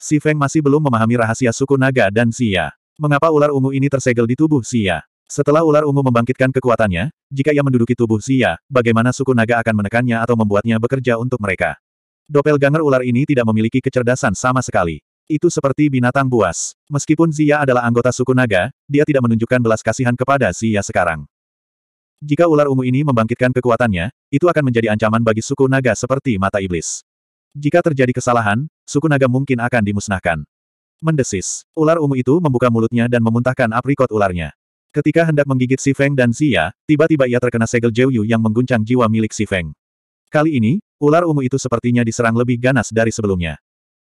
Si Feng masih belum memahami rahasia suku naga dan Xia. Mengapa ular ungu ini tersegel di tubuh Xia? Setelah ular ungu membangkitkan kekuatannya, jika ia menduduki tubuh Xia, bagaimana suku naga akan menekannya atau membuatnya bekerja untuk mereka? Doppelganger ular ini tidak memiliki kecerdasan sama sekali. Itu seperti binatang buas. Meskipun Xia adalah anggota suku naga, dia tidak menunjukkan belas kasihan kepada Xia sekarang. Jika ular ungu ini membangkitkan kekuatannya, itu akan menjadi ancaman bagi suku naga seperti mata iblis. Jika terjadi kesalahan, suku naga mungkin akan dimusnahkan. Mendesis, ular ungu itu membuka mulutnya dan memuntahkan aprikot ularnya. Ketika hendak menggigit Si Feng dan Xia, tiba-tiba ia terkena segel Jiu yang mengguncang jiwa milik Si Feng. Kali ini, ular ungu itu sepertinya diserang lebih ganas dari sebelumnya.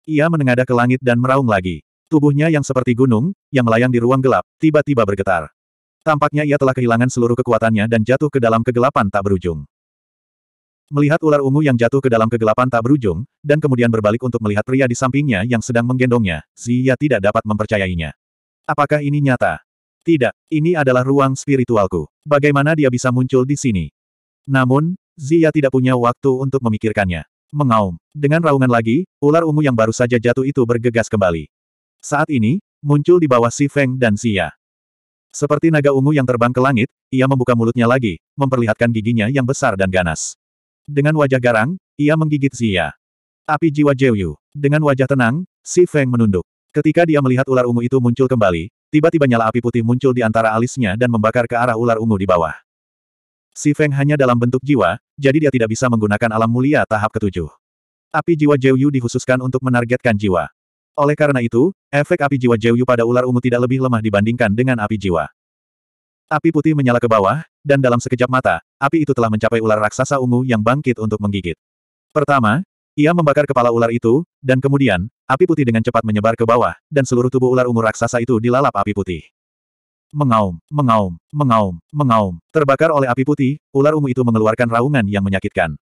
Ia menengadah ke langit dan meraung lagi. Tubuhnya yang seperti gunung, yang melayang di ruang gelap, tiba-tiba bergetar. Tampaknya ia telah kehilangan seluruh kekuatannya dan jatuh ke dalam kegelapan tak berujung. Melihat ular ungu yang jatuh ke dalam kegelapan tak berujung, dan kemudian berbalik untuk melihat pria di sampingnya yang sedang menggendongnya, Zia tidak dapat mempercayainya. Apakah ini nyata? Tidak, ini adalah ruang spiritualku. Bagaimana dia bisa muncul di sini? Namun, Zia tidak punya waktu untuk memikirkannya. Mengaum. Dengan raungan lagi, ular ungu yang baru saja jatuh itu bergegas kembali. Saat ini, muncul di bawah Si Feng dan Zia. Seperti naga ungu yang terbang ke langit, ia membuka mulutnya lagi, memperlihatkan giginya yang besar dan ganas. Dengan wajah garang, ia menggigit Zia. Api jiwa Jeyu. Dengan wajah tenang, Si Feng menunduk. Ketika dia melihat ular ungu itu muncul kembali, tiba-tiba nyala api putih muncul di antara alisnya dan membakar ke arah ular ungu di bawah. Si Feng hanya dalam bentuk jiwa, jadi dia tidak bisa menggunakan alam mulia tahap ketujuh. Api jiwa Jeyu dikhususkan untuk menargetkan jiwa. Oleh karena itu, efek api jiwa Jeyu pada ular ungu tidak lebih lemah dibandingkan dengan api jiwa. Api putih menyala ke bawah, dan dalam sekejap mata, api itu telah mencapai ular raksasa ungu yang bangkit untuk menggigit. Pertama, ia membakar kepala ular itu, dan kemudian, api putih dengan cepat menyebar ke bawah, dan seluruh tubuh ular ungu raksasa itu dilalap api putih. Mengaum, mengaum, mengaum, mengaum. Terbakar oleh api putih, ular ungu itu mengeluarkan raungan yang menyakitkan.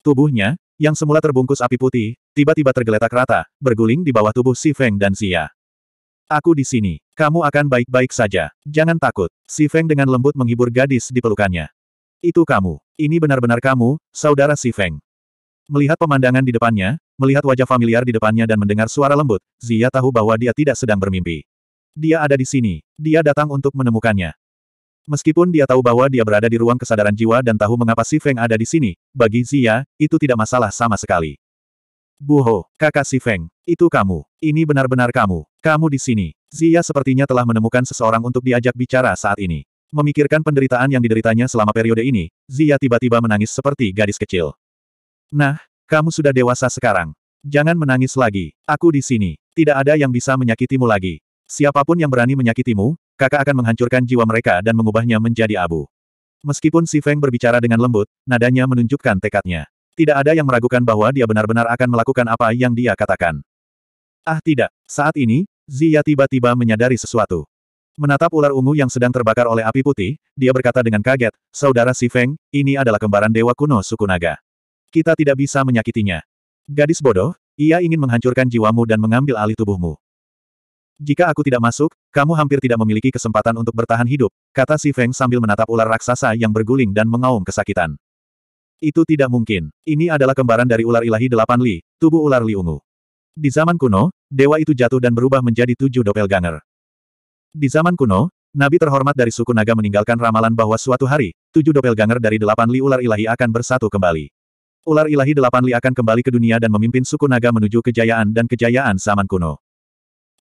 Tubuhnya, yang semula terbungkus api putih, tiba-tiba tergeletak rata, berguling di bawah tubuh Si Feng dan Xia. Aku di sini. Kamu akan baik-baik saja. Jangan takut. Si Feng dengan lembut menghibur gadis di pelukannya. Itu kamu. Ini benar-benar kamu, saudara Si Feng. Melihat pemandangan di depannya, melihat wajah familiar di depannya dan mendengar suara lembut, Zia tahu bahwa dia tidak sedang bermimpi. Dia ada di sini. Dia datang untuk menemukannya. Meskipun dia tahu bahwa dia berada di ruang kesadaran jiwa dan tahu mengapa Si Feng ada di sini, bagi Zia, itu tidak masalah sama sekali. Buho, kakak Si Feng, itu kamu. Ini benar-benar kamu. Kamu di sini. Zia sepertinya telah menemukan seseorang untuk diajak bicara saat ini. Memikirkan penderitaan yang dideritanya selama periode ini, Zia tiba-tiba menangis seperti gadis kecil. Nah, kamu sudah dewasa sekarang. Jangan menangis lagi. Aku di sini. Tidak ada yang bisa menyakitimu lagi. Siapapun yang berani menyakitimu, kakak akan menghancurkan jiwa mereka dan mengubahnya menjadi abu. Meskipun Si Feng berbicara dengan lembut, nadanya menunjukkan tekadnya. Tidak ada yang meragukan bahwa dia benar-benar akan melakukan apa yang dia katakan. Ah tidak, saat ini, Zia tiba-tiba menyadari sesuatu. Menatap ular ungu yang sedang terbakar oleh api putih, dia berkata dengan kaget, Saudara Si Feng, ini adalah kembaran dewa kuno suku naga. Kita tidak bisa menyakitinya. Gadis bodoh, ia ingin menghancurkan jiwamu dan mengambil alih tubuhmu. Jika aku tidak masuk, kamu hampir tidak memiliki kesempatan untuk bertahan hidup, kata Si Feng sambil menatap ular raksasa yang berguling dan mengaum kesakitan. Itu tidak mungkin. Ini adalah kembaran dari ular ilahi delapan li, tubuh ular li ungu. Di zaman kuno, dewa itu jatuh dan berubah menjadi tujuh doppelganger. Di zaman kuno, Nabi terhormat dari suku naga meninggalkan ramalan bahwa suatu hari, tujuh doppelganger dari delapan li ular ilahi akan bersatu kembali. Ular ilahi delapan li akan kembali ke dunia dan memimpin suku naga menuju kejayaan dan kejayaan zaman kuno.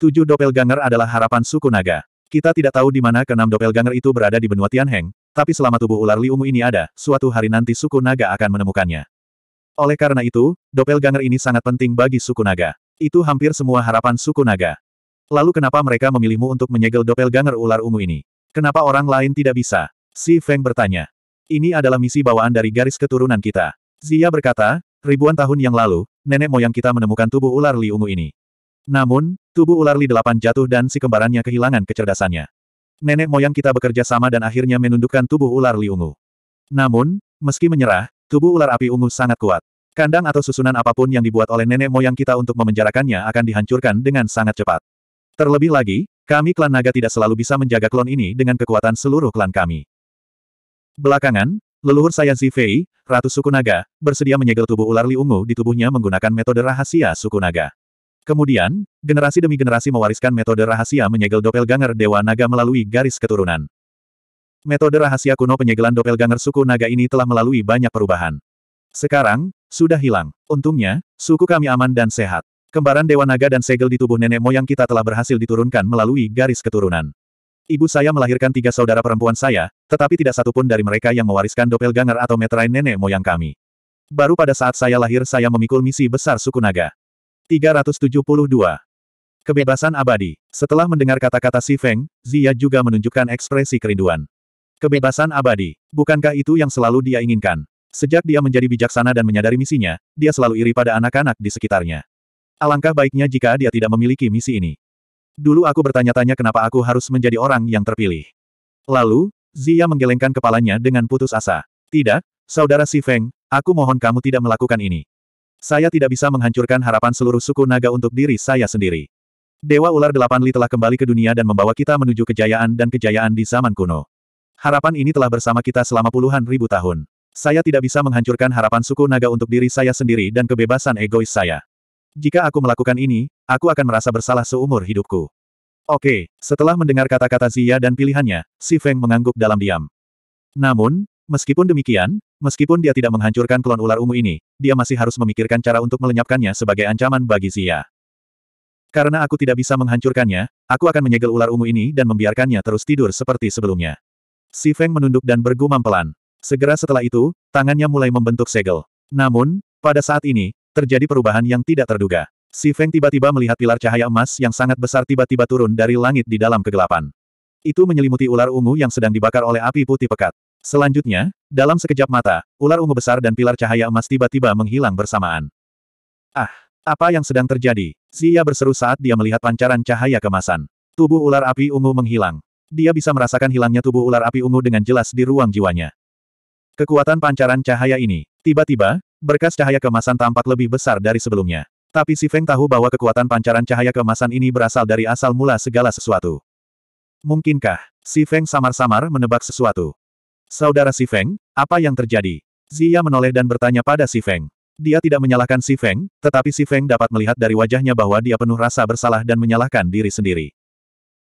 Tujuh doppelganger adalah harapan suku naga. Kita tidak tahu di mana keenam doppelganger itu berada di benua Tianheng, tapi selama tubuh ular li ungu ini ada, suatu hari nanti suku naga akan menemukannya. Oleh karena itu, doppelganger ini sangat penting bagi suku naga. Itu hampir semua harapan suku naga. Lalu kenapa mereka memilihmu untuk menyegel doppelganger ular ungu ini? Kenapa orang lain tidak bisa? Si Feng bertanya. Ini adalah misi bawaan dari garis keturunan kita. Zia berkata, ribuan tahun yang lalu, nenek moyang kita menemukan tubuh ular Li ungu ini. Namun, tubuh ular Li delapan jatuh dan si kembarannya kehilangan kecerdasannya. Nenek moyang kita bekerja sama dan akhirnya menundukkan tubuh ular Li ungu. Namun, meski menyerah, tubuh ular api ungu sangat kuat. Kandang atau susunan apapun yang dibuat oleh nenek moyang kita untuk memenjarakannya akan dihancurkan dengan sangat cepat. Terlebih lagi, kami klan naga tidak selalu bisa menjaga klon ini dengan kekuatan seluruh klan kami. Belakangan, leluhur saya Zifei, Ratu Suku Naga, bersedia menyegel tubuh ular Liungu di tubuhnya menggunakan metode rahasia Suku Naga. Kemudian, generasi demi generasi mewariskan metode rahasia menyegel doppelganger Dewa Naga melalui garis keturunan. Metode rahasia kuno penyegelan doppelganger Suku Naga ini telah melalui banyak perubahan. Sekarang, sudah hilang. Untungnya, suku kami aman dan sehat. Kembaran Dewa Naga dan segel di tubuh nenek moyang kita telah berhasil diturunkan melalui garis keturunan. Ibu saya melahirkan tiga saudara perempuan saya, tetapi tidak satupun dari mereka yang mewariskan ganger atau meterai nenek moyang kami. Baru pada saat saya lahir saya memikul misi besar suku naga. 372. Kebebasan abadi. Setelah mendengar kata-kata Si Feng, Zia juga menunjukkan ekspresi kerinduan. Kebebasan abadi. Bukankah itu yang selalu dia inginkan? Sejak dia menjadi bijaksana dan menyadari misinya, dia selalu iri pada anak-anak di sekitarnya. Alangkah baiknya jika dia tidak memiliki misi ini. Dulu aku bertanya-tanya kenapa aku harus menjadi orang yang terpilih. Lalu, Zia menggelengkan kepalanya dengan putus asa. Tidak, Saudara Si Feng, aku mohon kamu tidak melakukan ini. Saya tidak bisa menghancurkan harapan seluruh suku naga untuk diri saya sendiri. Dewa Ular Delapan Li telah kembali ke dunia dan membawa kita menuju kejayaan dan kejayaan di zaman kuno. Harapan ini telah bersama kita selama puluhan ribu tahun. Saya tidak bisa menghancurkan harapan suku naga untuk diri saya sendiri dan kebebasan egois saya. Jika aku melakukan ini, aku akan merasa bersalah seumur hidupku. Oke, setelah mendengar kata-kata Zia dan pilihannya, Si Feng mengangguk dalam diam. Namun, meskipun demikian, meskipun dia tidak menghancurkan klon ular ungu ini, dia masih harus memikirkan cara untuk melenyapkannya sebagai ancaman bagi Zia. Karena aku tidak bisa menghancurkannya, aku akan menyegel ular ungu ini dan membiarkannya terus tidur seperti sebelumnya. Si Feng menunduk dan bergumam pelan. Segera setelah itu, tangannya mulai membentuk segel. Namun, pada saat ini, Terjadi perubahan yang tidak terduga. Si Feng tiba-tiba melihat pilar cahaya emas yang sangat besar tiba-tiba turun dari langit di dalam kegelapan. Itu menyelimuti ular ungu yang sedang dibakar oleh api putih pekat. Selanjutnya, dalam sekejap mata, ular ungu besar dan pilar cahaya emas tiba-tiba menghilang bersamaan. Ah, apa yang sedang terjadi? Zia berseru saat dia melihat pancaran cahaya kemasan. Tubuh ular api ungu menghilang. Dia bisa merasakan hilangnya tubuh ular api ungu dengan jelas di ruang jiwanya. Kekuatan pancaran cahaya ini, tiba-tiba, Berkas cahaya kemasan tampak lebih besar dari sebelumnya. Tapi Si Feng tahu bahwa kekuatan pancaran cahaya kemasan ini berasal dari asal mula segala sesuatu. Mungkinkah, Si Feng samar-samar menebak sesuatu. Saudara Si Feng, apa yang terjadi? Zia menoleh dan bertanya pada Si Feng. Dia tidak menyalahkan Si Feng, tetapi Si Feng dapat melihat dari wajahnya bahwa dia penuh rasa bersalah dan menyalahkan diri sendiri.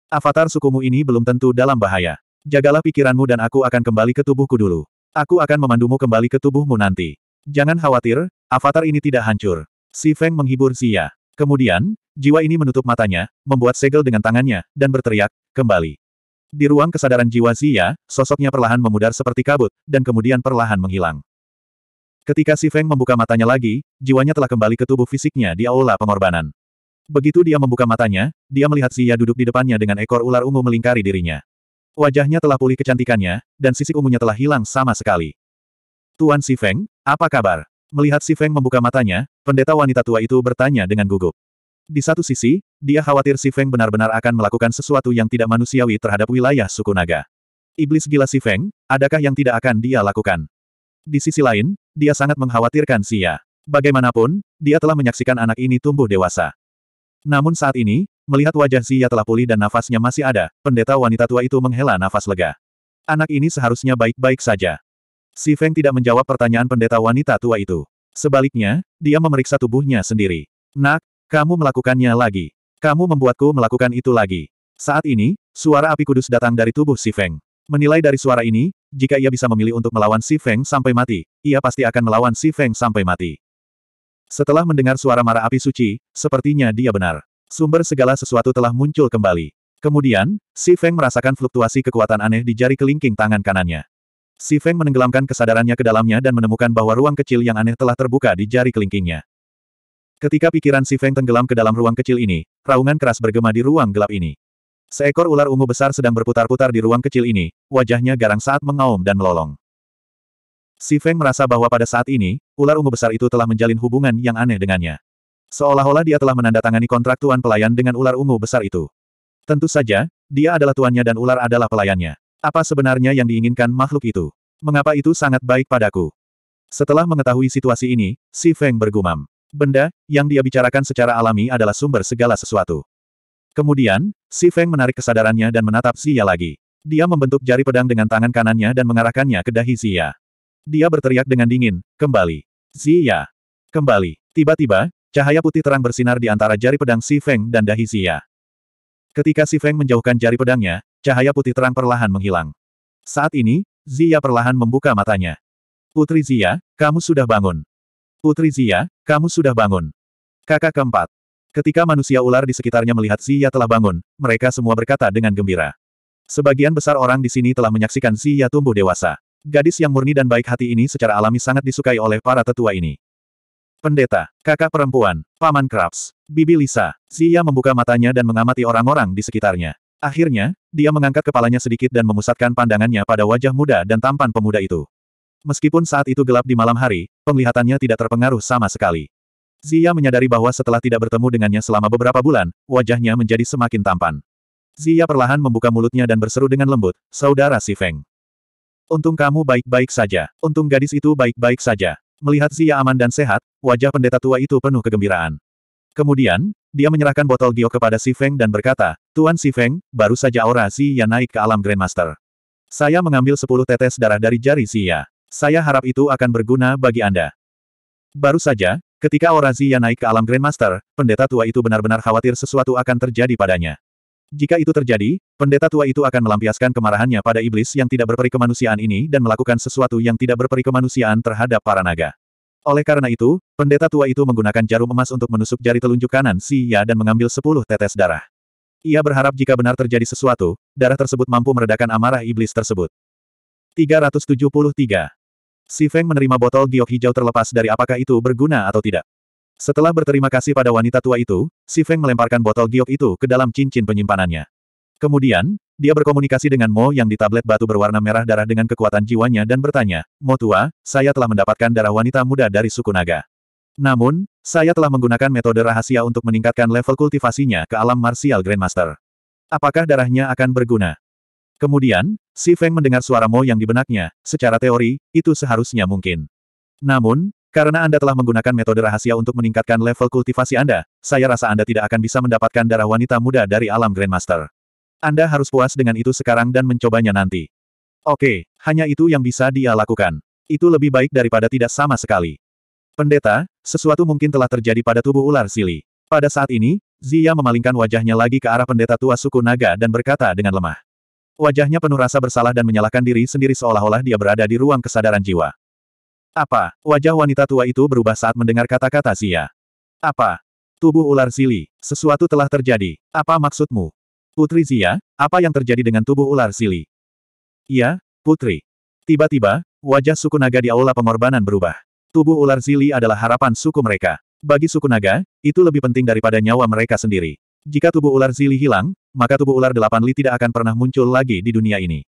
Avatar sukumu ini belum tentu dalam bahaya. Jagalah pikiranmu dan aku akan kembali ke tubuhku dulu. Aku akan memandumu kembali ke tubuhmu nanti. Jangan khawatir, avatar ini tidak hancur. Si Feng menghibur Xia. Kemudian, jiwa ini menutup matanya, membuat segel dengan tangannya, dan berteriak, kembali. Di ruang kesadaran jiwa Xia, sosoknya perlahan memudar seperti kabut, dan kemudian perlahan menghilang. Ketika Si Feng membuka matanya lagi, jiwanya telah kembali ke tubuh fisiknya di aula pengorbanan. Begitu dia membuka matanya, dia melihat Xia duduk di depannya dengan ekor ular ungu melingkari dirinya. Wajahnya telah pulih kecantikannya, dan sisik ungunya telah hilang sama sekali. Tuan Si Feng, apa kabar? Melihat si Feng membuka matanya, pendeta wanita tua itu bertanya dengan gugup. Di satu sisi, dia khawatir si Feng benar-benar akan melakukan sesuatu yang tidak manusiawi terhadap wilayah suku naga. Iblis gila si Feng, adakah yang tidak akan dia lakukan? Di sisi lain, dia sangat mengkhawatirkan Sia. Ya. Bagaimanapun, dia telah menyaksikan anak ini tumbuh dewasa. Namun saat ini, melihat wajah Sia ya telah pulih dan nafasnya masih ada, pendeta wanita tua itu menghela nafas lega. Anak ini seharusnya baik-baik saja. Si Feng tidak menjawab pertanyaan pendeta wanita tua itu. Sebaliknya, dia memeriksa tubuhnya sendiri. Nak, kamu melakukannya lagi. Kamu membuatku melakukan itu lagi. Saat ini, suara api kudus datang dari tubuh Si Feng. Menilai dari suara ini, jika ia bisa memilih untuk melawan Si Feng sampai mati, ia pasti akan melawan Si Feng sampai mati. Setelah mendengar suara marah api suci, sepertinya dia benar. Sumber segala sesuatu telah muncul kembali. Kemudian, Si Feng merasakan fluktuasi kekuatan aneh di jari kelingking tangan kanannya. Si Feng menenggelamkan kesadarannya ke dalamnya dan menemukan bahwa ruang kecil yang aneh telah terbuka di jari kelingkingnya. Ketika pikiran Si Feng tenggelam ke dalam ruang kecil ini, raungan keras bergema di ruang gelap ini. Seekor ular ungu besar sedang berputar-putar di ruang kecil ini, wajahnya garang saat mengaum dan melolong. Si Feng merasa bahwa pada saat ini, ular ungu besar itu telah menjalin hubungan yang aneh dengannya. Seolah-olah dia telah menandatangani kontrak tuan pelayan dengan ular ungu besar itu. Tentu saja, dia adalah tuannya dan ular adalah pelayannya. Apa sebenarnya yang diinginkan makhluk itu? Mengapa itu sangat baik padaku? Setelah mengetahui situasi ini, Si Feng bergumam. Benda, yang dia bicarakan secara alami adalah sumber segala sesuatu. Kemudian, Si Feng menarik kesadarannya dan menatap Xia lagi. Dia membentuk jari pedang dengan tangan kanannya dan mengarahkannya ke dahi Xia. Dia berteriak dengan dingin, kembali. Xia. Kembali. Tiba-tiba, cahaya putih terang bersinar di antara jari pedang Si Feng dan dahi Xia. Ketika Si Feng menjauhkan jari pedangnya, Cahaya putih terang perlahan menghilang. Saat ini, Zia perlahan membuka matanya. Putri Zia, kamu sudah bangun. Putri Zia, kamu sudah bangun. Kakak keempat. Ketika manusia ular di sekitarnya melihat Zia telah bangun, mereka semua berkata dengan gembira. Sebagian besar orang di sini telah menyaksikan Zia tumbuh dewasa. Gadis yang murni dan baik hati ini secara alami sangat disukai oleh para tetua ini. Pendeta, kakak perempuan, paman Krabs, bibi Lisa, Zia membuka matanya dan mengamati orang-orang di sekitarnya. Akhirnya, dia mengangkat kepalanya sedikit dan memusatkan pandangannya pada wajah muda dan tampan pemuda itu. Meskipun saat itu gelap di malam hari, penglihatannya tidak terpengaruh sama sekali. Zia menyadari bahwa setelah tidak bertemu dengannya selama beberapa bulan, wajahnya menjadi semakin tampan. Zia perlahan membuka mulutnya dan berseru dengan lembut, Saudara Si Feng. Untung kamu baik-baik saja. Untung gadis itu baik-baik saja. Melihat Zia aman dan sehat, wajah pendeta tua itu penuh kegembiraan. Kemudian, dia menyerahkan botol Gio kepada Si Feng dan berkata, Tuan Si Feng, baru saja aura Ya naik ke alam Grandmaster. Saya mengambil sepuluh tetes darah dari jari Ya. Saya harap itu akan berguna bagi Anda. Baru saja, ketika aura Ya naik ke alam Grandmaster, pendeta tua itu benar-benar khawatir sesuatu akan terjadi padanya. Jika itu terjadi, pendeta tua itu akan melampiaskan kemarahannya pada iblis yang tidak berperikemanusiaan ini dan melakukan sesuatu yang tidak berperikemanusiaan terhadap para naga. Oleh karena itu, pendeta tua itu menggunakan jarum emas untuk menusuk jari telunjuk kanan Si Ya dan mengambil sepuluh tetes darah. Ia berharap jika benar terjadi sesuatu, darah tersebut mampu meredakan amarah iblis tersebut. 373. Si Feng menerima botol giok hijau terlepas dari apakah itu berguna atau tidak. Setelah berterima kasih pada wanita tua itu, Si Feng melemparkan botol giok itu ke dalam cincin penyimpanannya. Kemudian, dia berkomunikasi dengan Mo yang di tablet batu berwarna merah darah dengan kekuatan jiwanya dan bertanya, Mo tua, saya telah mendapatkan darah wanita muda dari suku naga. Namun, saya telah menggunakan metode rahasia untuk meningkatkan level kultivasinya ke alam martial Grandmaster. Apakah darahnya akan berguna? Kemudian, Si Feng mendengar suara Mo yang di benaknya, secara teori, itu seharusnya mungkin. Namun, karena Anda telah menggunakan metode rahasia untuk meningkatkan level kultivasi Anda, saya rasa Anda tidak akan bisa mendapatkan darah wanita muda dari alam Grandmaster. Anda harus puas dengan itu sekarang dan mencobanya nanti. Oke, hanya itu yang bisa dia lakukan. Itu lebih baik daripada tidak sama sekali. Pendeta, sesuatu mungkin telah terjadi pada tubuh ular Sili. Pada saat ini, Zia memalingkan wajahnya lagi ke arah pendeta tua suku naga dan berkata dengan lemah. Wajahnya penuh rasa bersalah dan menyalahkan diri sendiri seolah-olah dia berada di ruang kesadaran jiwa. Apa? Wajah wanita tua itu berubah saat mendengar kata-kata Zia. Apa? Tubuh ular Sili, sesuatu telah terjadi. Apa maksudmu? Putri Zia, apa yang terjadi dengan tubuh ular Zili? Iya, Putri. Tiba-tiba, wajah suku naga di aula pengorbanan berubah. Tubuh ular Zili adalah harapan suku mereka. Bagi suku naga, itu lebih penting daripada nyawa mereka sendiri. Jika tubuh ular Zili hilang, maka tubuh ular delapan li tidak akan pernah muncul lagi di dunia ini.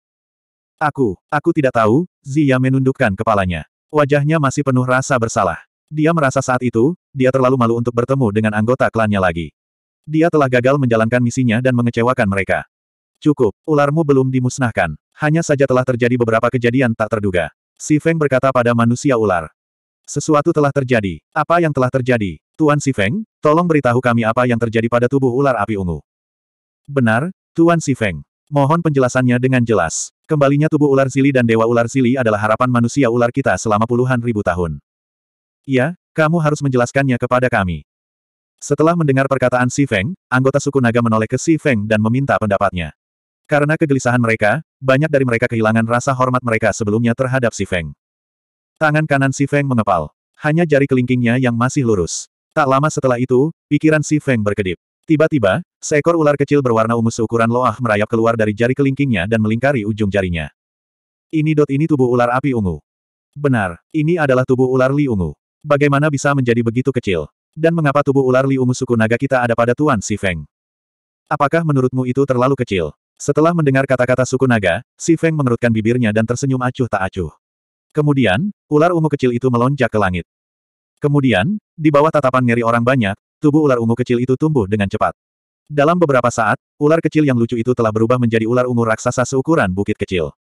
Aku, aku tidak tahu, Zia menundukkan kepalanya. Wajahnya masih penuh rasa bersalah. Dia merasa saat itu, dia terlalu malu untuk bertemu dengan anggota klannya lagi. Dia telah gagal menjalankan misinya dan mengecewakan mereka. Cukup, ularmu belum dimusnahkan. Hanya saja telah terjadi beberapa kejadian tak terduga. Si Feng berkata pada manusia ular. Sesuatu telah terjadi. Apa yang telah terjadi? Tuan Si Feng, tolong beritahu kami apa yang terjadi pada tubuh ular api ungu. Benar, Tuan Si Feng. Mohon penjelasannya dengan jelas. Kembalinya tubuh ular zili dan dewa ular zili adalah harapan manusia ular kita selama puluhan ribu tahun. Ya, kamu harus menjelaskannya kepada kami. Setelah mendengar perkataan Si Feng, anggota suku naga menoleh ke Si Feng dan meminta pendapatnya. Karena kegelisahan mereka, banyak dari mereka kehilangan rasa hormat mereka sebelumnya terhadap Si Feng. Tangan kanan Si Feng mengepal. Hanya jari kelingkingnya yang masih lurus. Tak lama setelah itu, pikiran Si Feng berkedip. Tiba-tiba, seekor ular kecil berwarna ungu seukuran loah merayap keluar dari jari kelingkingnya dan melingkari ujung jarinya. Ini dot ini tubuh ular api ungu. Benar, ini adalah tubuh ular Li ungu. Bagaimana bisa menjadi begitu kecil? Dan mengapa tubuh ular Li ungu suku naga kita ada pada Tuan Si Feng? Apakah menurutmu itu terlalu kecil? Setelah mendengar kata-kata suku naga, Si Feng mengerutkan bibirnya dan tersenyum acuh tak acuh. Kemudian, ular ungu kecil itu melonjak ke langit. Kemudian, di bawah tatapan ngeri orang banyak, tubuh ular ungu kecil itu tumbuh dengan cepat. Dalam beberapa saat, ular kecil yang lucu itu telah berubah menjadi ular ungu raksasa seukuran bukit kecil.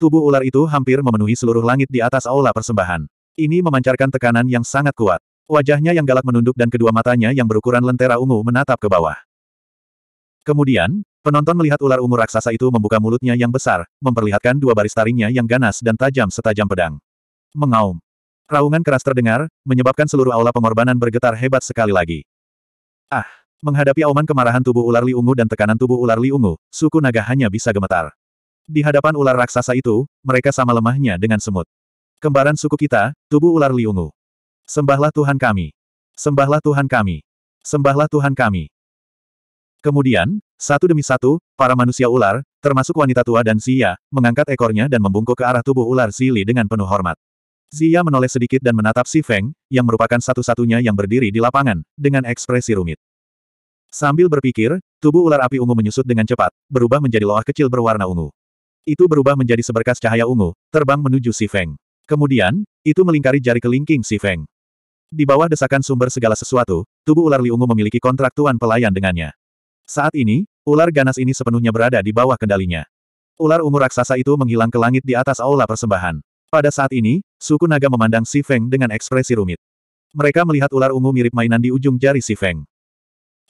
Tubuh ular itu hampir memenuhi seluruh langit di atas aula persembahan. Ini memancarkan tekanan yang sangat kuat. Wajahnya yang galak menunduk dan kedua matanya yang berukuran lentera ungu menatap ke bawah. Kemudian, penonton melihat ular ungu raksasa itu membuka mulutnya yang besar, memperlihatkan dua baris taringnya yang ganas dan tajam setajam pedang. Mengaum. Raungan keras terdengar, menyebabkan seluruh aula pengorbanan bergetar hebat sekali lagi. Ah! Menghadapi auman kemarahan tubuh ular Li Ungu dan tekanan tubuh ular Li Ungu, suku naga hanya bisa gemetar. Di hadapan ular raksasa itu, mereka sama lemahnya dengan semut. Kembaran suku kita, tubuh ular Li Ungu. Sembahlah Tuhan kami. Sembahlah Tuhan kami. Sembahlah Tuhan kami. Kemudian, satu demi satu, para manusia ular, termasuk wanita tua dan Zia, mengangkat ekornya dan membungkuk ke arah tubuh ular Zili dengan penuh hormat. Zia menoleh sedikit dan menatap si Feng, yang merupakan satu-satunya yang berdiri di lapangan, dengan ekspresi rumit. Sambil berpikir, tubuh ular api ungu menyusut dengan cepat, berubah menjadi loah kecil berwarna ungu. Itu berubah menjadi seberkas cahaya ungu, terbang menuju si Feng. Kemudian, itu melingkari jari kelingking si Feng. Di bawah desakan sumber segala sesuatu, tubuh ular liungu memiliki kontrak tuan pelayan dengannya. Saat ini, ular ganas ini sepenuhnya berada di bawah kendalinya. Ular ungu raksasa itu menghilang ke langit di atas aula persembahan. Pada saat ini, suku naga memandang Si Feng dengan ekspresi rumit. Mereka melihat ular ungu mirip mainan di ujung jari Si Feng.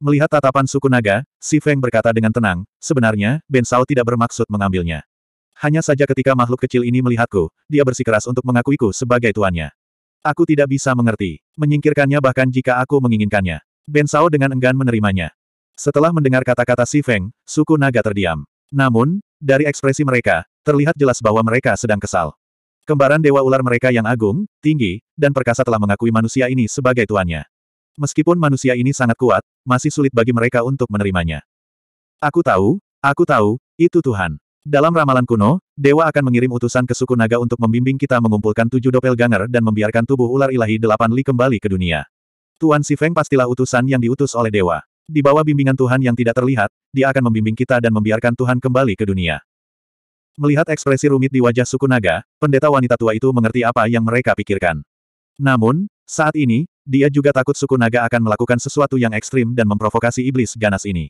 Melihat tatapan suku naga, Si Feng berkata dengan tenang, sebenarnya, Ben Sao tidak bermaksud mengambilnya. Hanya saja ketika makhluk kecil ini melihatku, dia bersikeras untuk mengakuiku sebagai tuannya. Aku tidak bisa mengerti. Menyingkirkannya bahkan jika aku menginginkannya. Ben Sao dengan enggan menerimanya. Setelah mendengar kata-kata Si Feng, suku naga terdiam. Namun, dari ekspresi mereka, terlihat jelas bahwa mereka sedang kesal. Kembaran dewa ular mereka yang agung, tinggi, dan perkasa telah mengakui manusia ini sebagai tuannya. Meskipun manusia ini sangat kuat, masih sulit bagi mereka untuk menerimanya. Aku tahu, aku tahu, itu Tuhan. Dalam ramalan kuno, dewa akan mengirim utusan ke suku naga untuk membimbing kita mengumpulkan tujuh dopel ganger dan membiarkan tubuh ular ilahi delapan li kembali ke dunia. Tuan Si Feng pastilah utusan yang diutus oleh dewa. Di bawah bimbingan Tuhan yang tidak terlihat, dia akan membimbing kita dan membiarkan Tuhan kembali ke dunia. Melihat ekspresi rumit di wajah suku naga, pendeta wanita tua itu mengerti apa yang mereka pikirkan. Namun, saat ini, dia juga takut suku naga akan melakukan sesuatu yang ekstrim dan memprovokasi iblis ganas ini.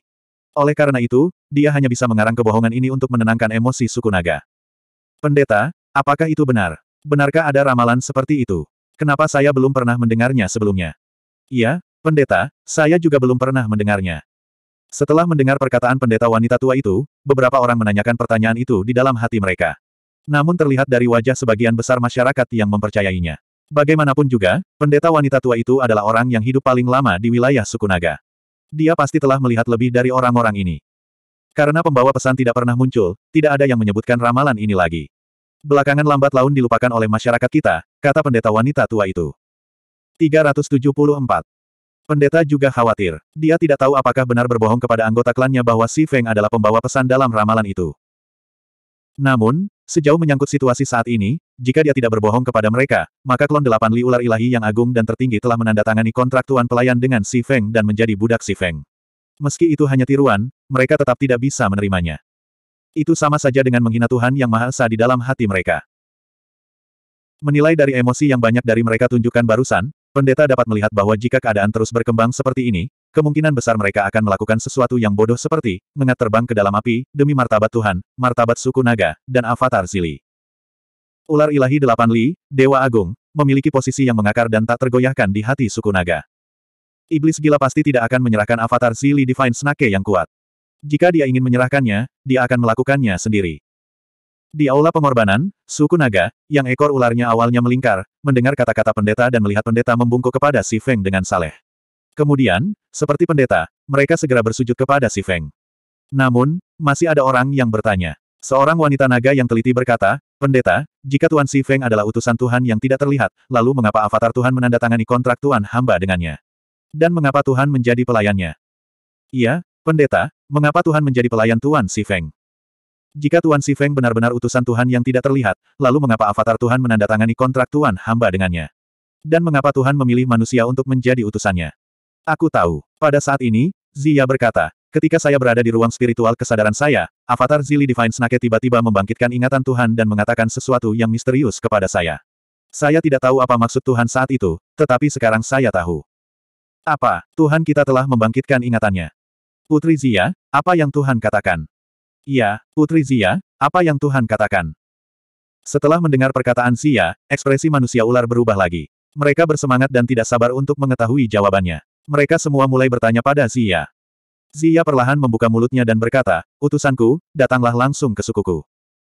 Oleh karena itu, dia hanya bisa mengarang kebohongan ini untuk menenangkan emosi suku naga. Pendeta, apakah itu benar? Benarkah ada ramalan seperti itu? Kenapa saya belum pernah mendengarnya sebelumnya? Iya, pendeta, saya juga belum pernah mendengarnya. Setelah mendengar perkataan pendeta wanita tua itu, beberapa orang menanyakan pertanyaan itu di dalam hati mereka. Namun terlihat dari wajah sebagian besar masyarakat yang mempercayainya. Bagaimanapun juga, pendeta wanita tua itu adalah orang yang hidup paling lama di wilayah suku naga. Dia pasti telah melihat lebih dari orang-orang ini. Karena pembawa pesan tidak pernah muncul, tidak ada yang menyebutkan ramalan ini lagi. Belakangan lambat laun dilupakan oleh masyarakat kita, kata pendeta wanita tua itu. 374. Pendeta juga khawatir. Dia tidak tahu apakah benar berbohong kepada anggota klannya bahwa Si Feng adalah pembawa pesan dalam ramalan itu. Namun, sejauh menyangkut situasi saat ini, jika dia tidak berbohong kepada mereka, maka klon delapan Li Ular Ilahi yang agung dan tertinggi telah menandatangani kontrak Tuan Pelayan dengan Si Feng dan menjadi budak Si Feng. Meski itu hanya tiruan, mereka tetap tidak bisa menerimanya. Itu sama saja dengan menghina Tuhan Yang Maha Esa di dalam hati mereka. Menilai dari emosi yang banyak dari mereka tunjukkan barusan, Pendeta dapat melihat bahwa jika keadaan terus berkembang seperti ini, kemungkinan besar mereka akan melakukan sesuatu yang bodoh seperti, mengat terbang ke dalam api, demi martabat Tuhan, martabat suku naga, dan avatar Zili. Ular ilahi delapan li, Dewa Agung, memiliki posisi yang mengakar dan tak tergoyahkan di hati suku naga. Iblis gila pasti tidak akan menyerahkan avatar Zili Divine Snake yang kuat. Jika dia ingin menyerahkannya, dia akan melakukannya sendiri. Di aula pengorbanan, suku naga, yang ekor ularnya awalnya melingkar, mendengar kata-kata pendeta dan melihat pendeta membungkuk kepada si Feng dengan saleh. Kemudian, seperti pendeta, mereka segera bersujud kepada si Feng. Namun, masih ada orang yang bertanya. Seorang wanita naga yang teliti berkata, Pendeta, jika Tuan Si Feng adalah utusan Tuhan yang tidak terlihat, lalu mengapa avatar Tuhan menandatangani kontrak Tuan hamba dengannya? Dan mengapa Tuhan menjadi pelayannya? Iya, pendeta, mengapa Tuhan menjadi pelayan Tuan Si Feng? Jika Tuan Si Feng benar-benar utusan Tuhan yang tidak terlihat, lalu mengapa avatar Tuhan menandatangani kontrak Tuan hamba dengannya? Dan mengapa Tuhan memilih manusia untuk menjadi utusannya? Aku tahu. Pada saat ini, Zia berkata, ketika saya berada di ruang spiritual kesadaran saya, avatar Zili Divine Snake tiba-tiba membangkitkan ingatan Tuhan dan mengatakan sesuatu yang misterius kepada saya. Saya tidak tahu apa maksud Tuhan saat itu, tetapi sekarang saya tahu. Apa, Tuhan kita telah membangkitkan ingatannya? Putri Zia, apa yang Tuhan katakan? Iya, Putri Zia, apa yang Tuhan katakan? Setelah mendengar perkataan Zia, ekspresi manusia ular berubah lagi. Mereka bersemangat dan tidak sabar untuk mengetahui jawabannya. Mereka semua mulai bertanya pada Zia. Zia perlahan membuka mulutnya dan berkata, Utusanku, datanglah langsung ke sukuku.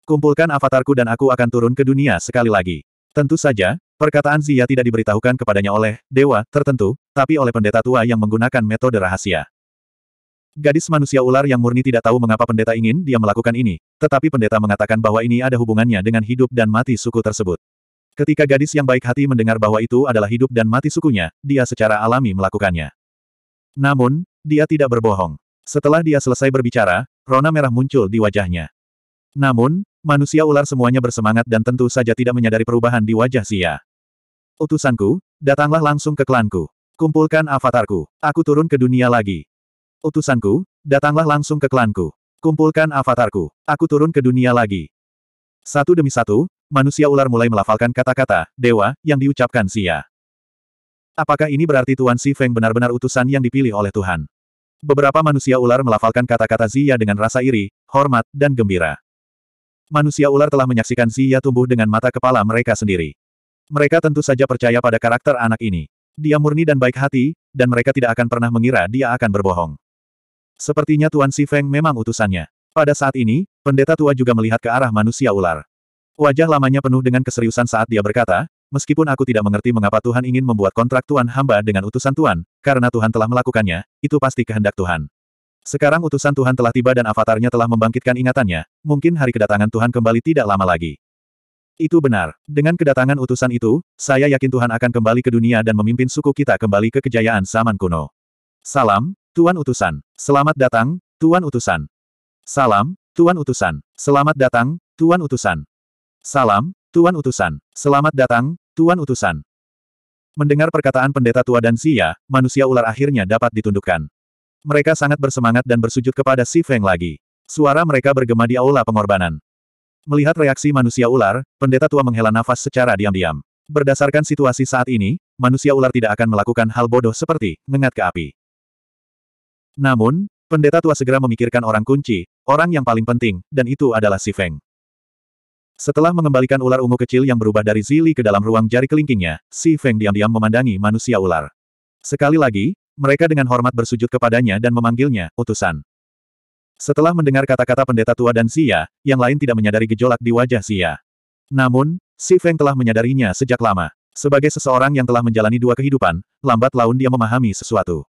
Kumpulkan avatarku dan aku akan turun ke dunia sekali lagi. Tentu saja, perkataan Zia tidak diberitahukan kepadanya oleh Dewa tertentu, tapi oleh pendeta tua yang menggunakan metode rahasia. Gadis manusia ular yang murni tidak tahu mengapa pendeta ingin dia melakukan ini, tetapi pendeta mengatakan bahwa ini ada hubungannya dengan hidup dan mati suku tersebut. Ketika gadis yang baik hati mendengar bahwa itu adalah hidup dan mati sukunya, dia secara alami melakukannya. Namun, dia tidak berbohong. Setelah dia selesai berbicara, rona merah muncul di wajahnya. Namun, manusia ular semuanya bersemangat dan tentu saja tidak menyadari perubahan di wajah Sia. Utusanku, datanglah langsung ke klanku. Kumpulkan avatarku. Aku turun ke dunia lagi. Utusanku, datanglah langsung ke klanku. Kumpulkan avatarku. Aku turun ke dunia lagi. Satu demi satu, manusia ular mulai melafalkan kata-kata, dewa, yang diucapkan Xia. Apakah ini berarti Tuan Si Feng benar-benar utusan yang dipilih oleh Tuhan? Beberapa manusia ular melafalkan kata-kata Xia dengan rasa iri, hormat, dan gembira. Manusia ular telah menyaksikan Xia tumbuh dengan mata kepala mereka sendiri. Mereka tentu saja percaya pada karakter anak ini. Dia murni dan baik hati, dan mereka tidak akan pernah mengira dia akan berbohong. Sepertinya Tuan Si Feng memang utusannya. Pada saat ini, pendeta tua juga melihat ke arah manusia ular. Wajah lamanya penuh dengan keseriusan saat dia berkata, meskipun aku tidak mengerti mengapa Tuhan ingin membuat kontrak Tuan hamba dengan utusan Tuhan, karena Tuhan telah melakukannya, itu pasti kehendak Tuhan. Sekarang utusan Tuhan telah tiba dan avatarnya telah membangkitkan ingatannya, mungkin hari kedatangan Tuhan kembali tidak lama lagi. Itu benar. Dengan kedatangan utusan itu, saya yakin Tuhan akan kembali ke dunia dan memimpin suku kita kembali ke kejayaan zaman kuno. Salam, Tuan Utusan, selamat datang, Tuan Utusan. Salam, Tuan Utusan, selamat datang, Tuan Utusan. Salam, Tuan Utusan, selamat datang, Tuan Utusan. Mendengar perkataan pendeta tua dan sia, manusia ular akhirnya dapat ditundukkan. Mereka sangat bersemangat dan bersujud kepada Si Feng lagi. Suara mereka bergema di aula pengorbanan. Melihat reaksi manusia ular, pendeta tua menghela nafas secara diam-diam. Berdasarkan situasi saat ini, manusia ular tidak akan melakukan hal bodoh seperti mengat ke api. Namun, pendeta tua segera memikirkan orang kunci, orang yang paling penting, dan itu adalah si Feng. Setelah mengembalikan ular ungu kecil yang berubah dari Zili ke dalam ruang jari kelingkingnya, si Feng diam-diam memandangi manusia ular. Sekali lagi, mereka dengan hormat bersujud kepadanya dan memanggilnya, utusan. Setelah mendengar kata-kata pendeta tua dan Xia, yang lain tidak menyadari gejolak di wajah Xia. Namun, si Feng telah menyadarinya sejak lama. Sebagai seseorang yang telah menjalani dua kehidupan, lambat laun dia memahami sesuatu.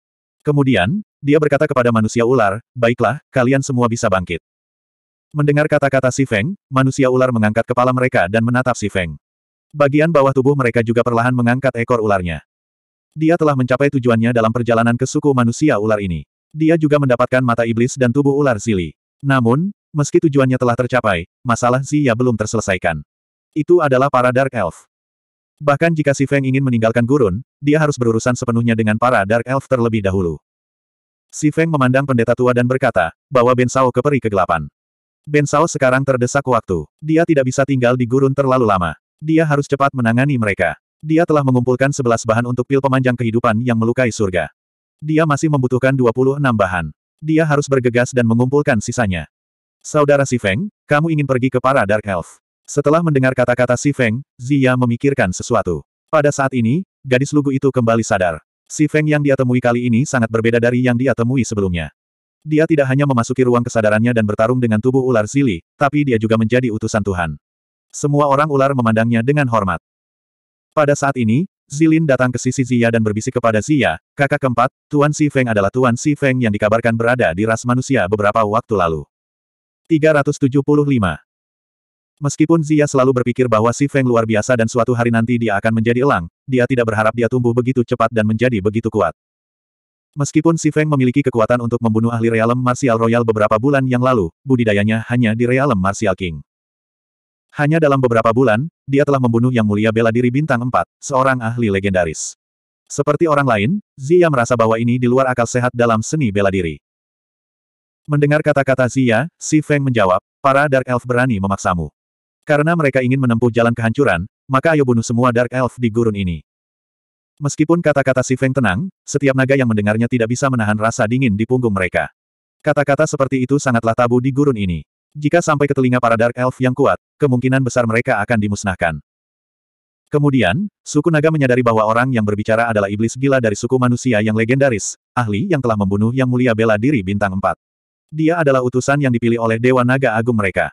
Kemudian, dia berkata kepada manusia ular, baiklah, kalian semua bisa bangkit. Mendengar kata-kata si Feng, manusia ular mengangkat kepala mereka dan menatap si Feng. Bagian bawah tubuh mereka juga perlahan mengangkat ekor ularnya. Dia telah mencapai tujuannya dalam perjalanan ke suku manusia ular ini. Dia juga mendapatkan mata iblis dan tubuh ular zili. Namun, meski tujuannya telah tercapai, masalah Zia belum terselesaikan. Itu adalah para Dark Elf. Bahkan jika Si Feng ingin meninggalkan gurun, dia harus berurusan sepenuhnya dengan para Dark Elf terlebih dahulu. Si Feng memandang pendeta tua dan berkata, bahwa Ben Sao ke peri kegelapan. Ben Sao sekarang terdesak waktu. Dia tidak bisa tinggal di gurun terlalu lama. Dia harus cepat menangani mereka. Dia telah mengumpulkan sebelas bahan untuk pil pemanjang kehidupan yang melukai surga. Dia masih membutuhkan 26 bahan. Dia harus bergegas dan mengumpulkan sisanya. Saudara Si Feng, kamu ingin pergi ke para Dark Elf. Setelah mendengar kata-kata Si Feng, Zia memikirkan sesuatu. Pada saat ini, gadis lugu itu kembali sadar. Si Feng yang dia temui kali ini sangat berbeda dari yang dia temui sebelumnya. Dia tidak hanya memasuki ruang kesadarannya dan bertarung dengan tubuh ular Zili, tapi dia juga menjadi utusan Tuhan. Semua orang ular memandangnya dengan hormat. Pada saat ini, Zilin datang ke sisi Zia dan berbisik kepada Zia, kakak keempat, Tuan Si Feng adalah Tuan Si Feng yang dikabarkan berada di ras manusia beberapa waktu lalu. 375. Meskipun Zia selalu berpikir bahwa Si Feng luar biasa dan suatu hari nanti dia akan menjadi elang, dia tidak berharap dia tumbuh begitu cepat dan menjadi begitu kuat. Meskipun Si Feng memiliki kekuatan untuk membunuh ahli realem martial royal beberapa bulan yang lalu, budidayanya hanya di realem martial king. Hanya dalam beberapa bulan, dia telah membunuh yang mulia bela diri bintang 4, seorang ahli legendaris. Seperti orang lain, Zia merasa bahwa ini di luar akal sehat dalam seni bela diri. Mendengar kata-kata Zia, Si Feng menjawab, para Dark Elf berani memaksamu. Karena mereka ingin menempuh jalan kehancuran, maka ayo bunuh semua Dark Elf di gurun ini. Meskipun kata-kata si Feng tenang, setiap naga yang mendengarnya tidak bisa menahan rasa dingin di punggung mereka. Kata-kata seperti itu sangatlah tabu di gurun ini. Jika sampai ke telinga para Dark Elf yang kuat, kemungkinan besar mereka akan dimusnahkan. Kemudian, suku naga menyadari bahwa orang yang berbicara adalah iblis gila dari suku manusia yang legendaris, ahli yang telah membunuh yang mulia bela diri bintang 4. Dia adalah utusan yang dipilih oleh Dewa Naga Agung mereka.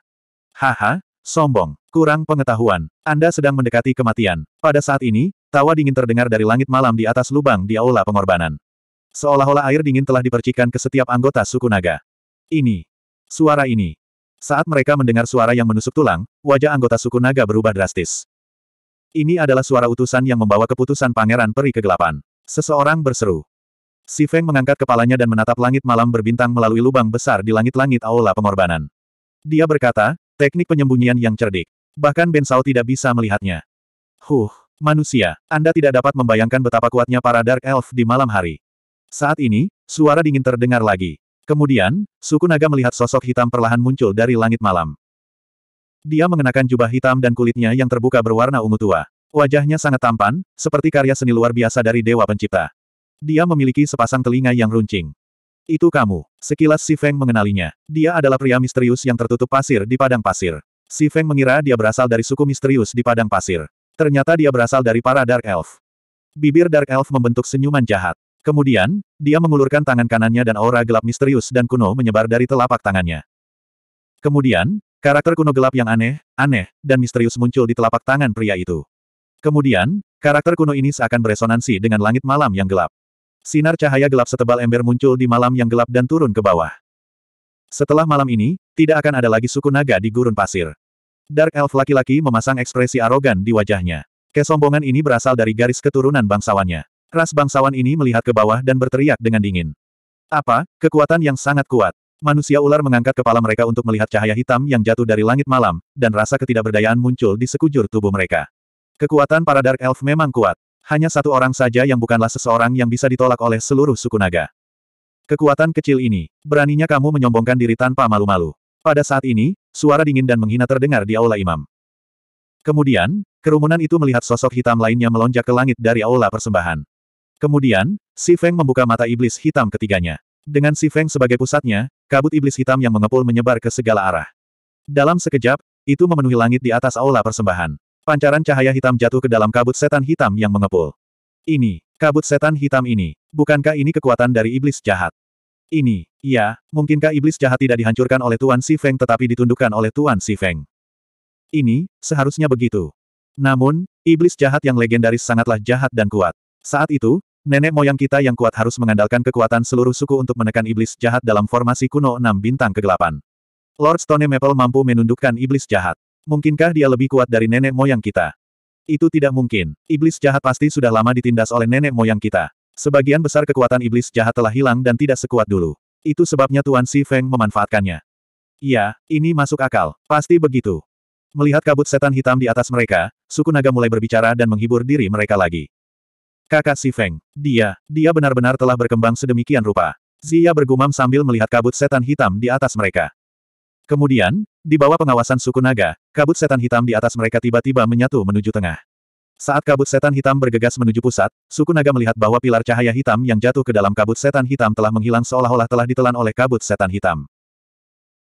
Haha, Sombong. Kurang pengetahuan. Anda sedang mendekati kematian. Pada saat ini, tawa dingin terdengar dari langit malam di atas lubang di aula pengorbanan. Seolah-olah air dingin telah dipercikan ke setiap anggota suku naga. Ini. Suara ini. Saat mereka mendengar suara yang menusuk tulang, wajah anggota suku naga berubah drastis. Ini adalah suara utusan yang membawa keputusan pangeran peri kegelapan. Seseorang berseru. Si Feng mengangkat kepalanya dan menatap langit malam berbintang melalui lubang besar di langit-langit aula pengorbanan. Dia berkata, Teknik penyembunyian yang cerdik. Bahkan Ben Sao tidak bisa melihatnya. Huh, manusia, Anda tidak dapat membayangkan betapa kuatnya para Dark Elf di malam hari. Saat ini, suara dingin terdengar lagi. Kemudian, suku naga melihat sosok hitam perlahan muncul dari langit malam. Dia mengenakan jubah hitam dan kulitnya yang terbuka berwarna ungu tua. Wajahnya sangat tampan, seperti karya seni luar biasa dari Dewa Pencipta. Dia memiliki sepasang telinga yang runcing. Itu kamu. Sekilas Si Feng mengenalinya. Dia adalah pria misterius yang tertutup pasir di padang pasir. Si Feng mengira dia berasal dari suku misterius di padang pasir. Ternyata dia berasal dari para Dark Elf. Bibir Dark Elf membentuk senyuman jahat. Kemudian, dia mengulurkan tangan kanannya dan aura gelap misterius dan kuno menyebar dari telapak tangannya. Kemudian, karakter kuno gelap yang aneh, aneh, dan misterius muncul di telapak tangan pria itu. Kemudian, karakter kuno ini seakan beresonansi dengan langit malam yang gelap. Sinar cahaya gelap setebal ember muncul di malam yang gelap dan turun ke bawah. Setelah malam ini, tidak akan ada lagi suku naga di gurun pasir. Dark Elf laki-laki memasang ekspresi arogan di wajahnya. Kesombongan ini berasal dari garis keturunan bangsawannya. Ras bangsawan ini melihat ke bawah dan berteriak dengan dingin. Apa, kekuatan yang sangat kuat. Manusia ular mengangkat kepala mereka untuk melihat cahaya hitam yang jatuh dari langit malam, dan rasa ketidakberdayaan muncul di sekujur tubuh mereka. Kekuatan para Dark Elf memang kuat. Hanya satu orang saja yang bukanlah seseorang yang bisa ditolak oleh seluruh suku naga. Kekuatan kecil ini, beraninya kamu menyombongkan diri tanpa malu-malu. Pada saat ini, suara dingin dan menghina terdengar di aula imam. Kemudian, kerumunan itu melihat sosok hitam lainnya melonjak ke langit dari aula persembahan. Kemudian, Si Feng membuka mata iblis hitam ketiganya. Dengan Si Feng sebagai pusatnya, kabut iblis hitam yang mengepul menyebar ke segala arah. Dalam sekejap, itu memenuhi langit di atas aula persembahan. Pancaran cahaya hitam jatuh ke dalam kabut setan hitam yang mengepul. Ini, kabut setan hitam ini. Bukankah ini kekuatan dari iblis jahat? Ini, ya, mungkinkah iblis jahat tidak dihancurkan oleh Tuan Si Feng tetapi ditundukkan oleh Tuan Si Feng? Ini, seharusnya begitu. Namun, iblis jahat yang legendaris sangatlah jahat dan kuat. Saat itu, nenek moyang kita yang kuat harus mengandalkan kekuatan seluruh suku untuk menekan iblis jahat dalam formasi kuno enam bintang kegelapan. Lord Stone Maple mampu menundukkan iblis jahat. Mungkinkah dia lebih kuat dari nenek moyang kita? Itu tidak mungkin. Iblis jahat pasti sudah lama ditindas oleh nenek moyang kita. Sebagian besar kekuatan iblis jahat telah hilang dan tidak sekuat dulu. Itu sebabnya Tuan Si Feng memanfaatkannya. Iya, ini masuk akal. Pasti begitu. Melihat kabut setan hitam di atas mereka, suku naga mulai berbicara dan menghibur diri mereka lagi. Kakak Si Feng, dia, dia benar-benar telah berkembang sedemikian rupa. Zia bergumam sambil melihat kabut setan hitam di atas mereka. Kemudian, di bawah pengawasan suku naga, kabut setan hitam di atas mereka tiba-tiba menyatu menuju tengah. Saat kabut setan hitam bergegas menuju pusat, suku naga melihat bahwa pilar cahaya hitam yang jatuh ke dalam kabut setan hitam telah menghilang seolah-olah telah ditelan oleh kabut setan hitam.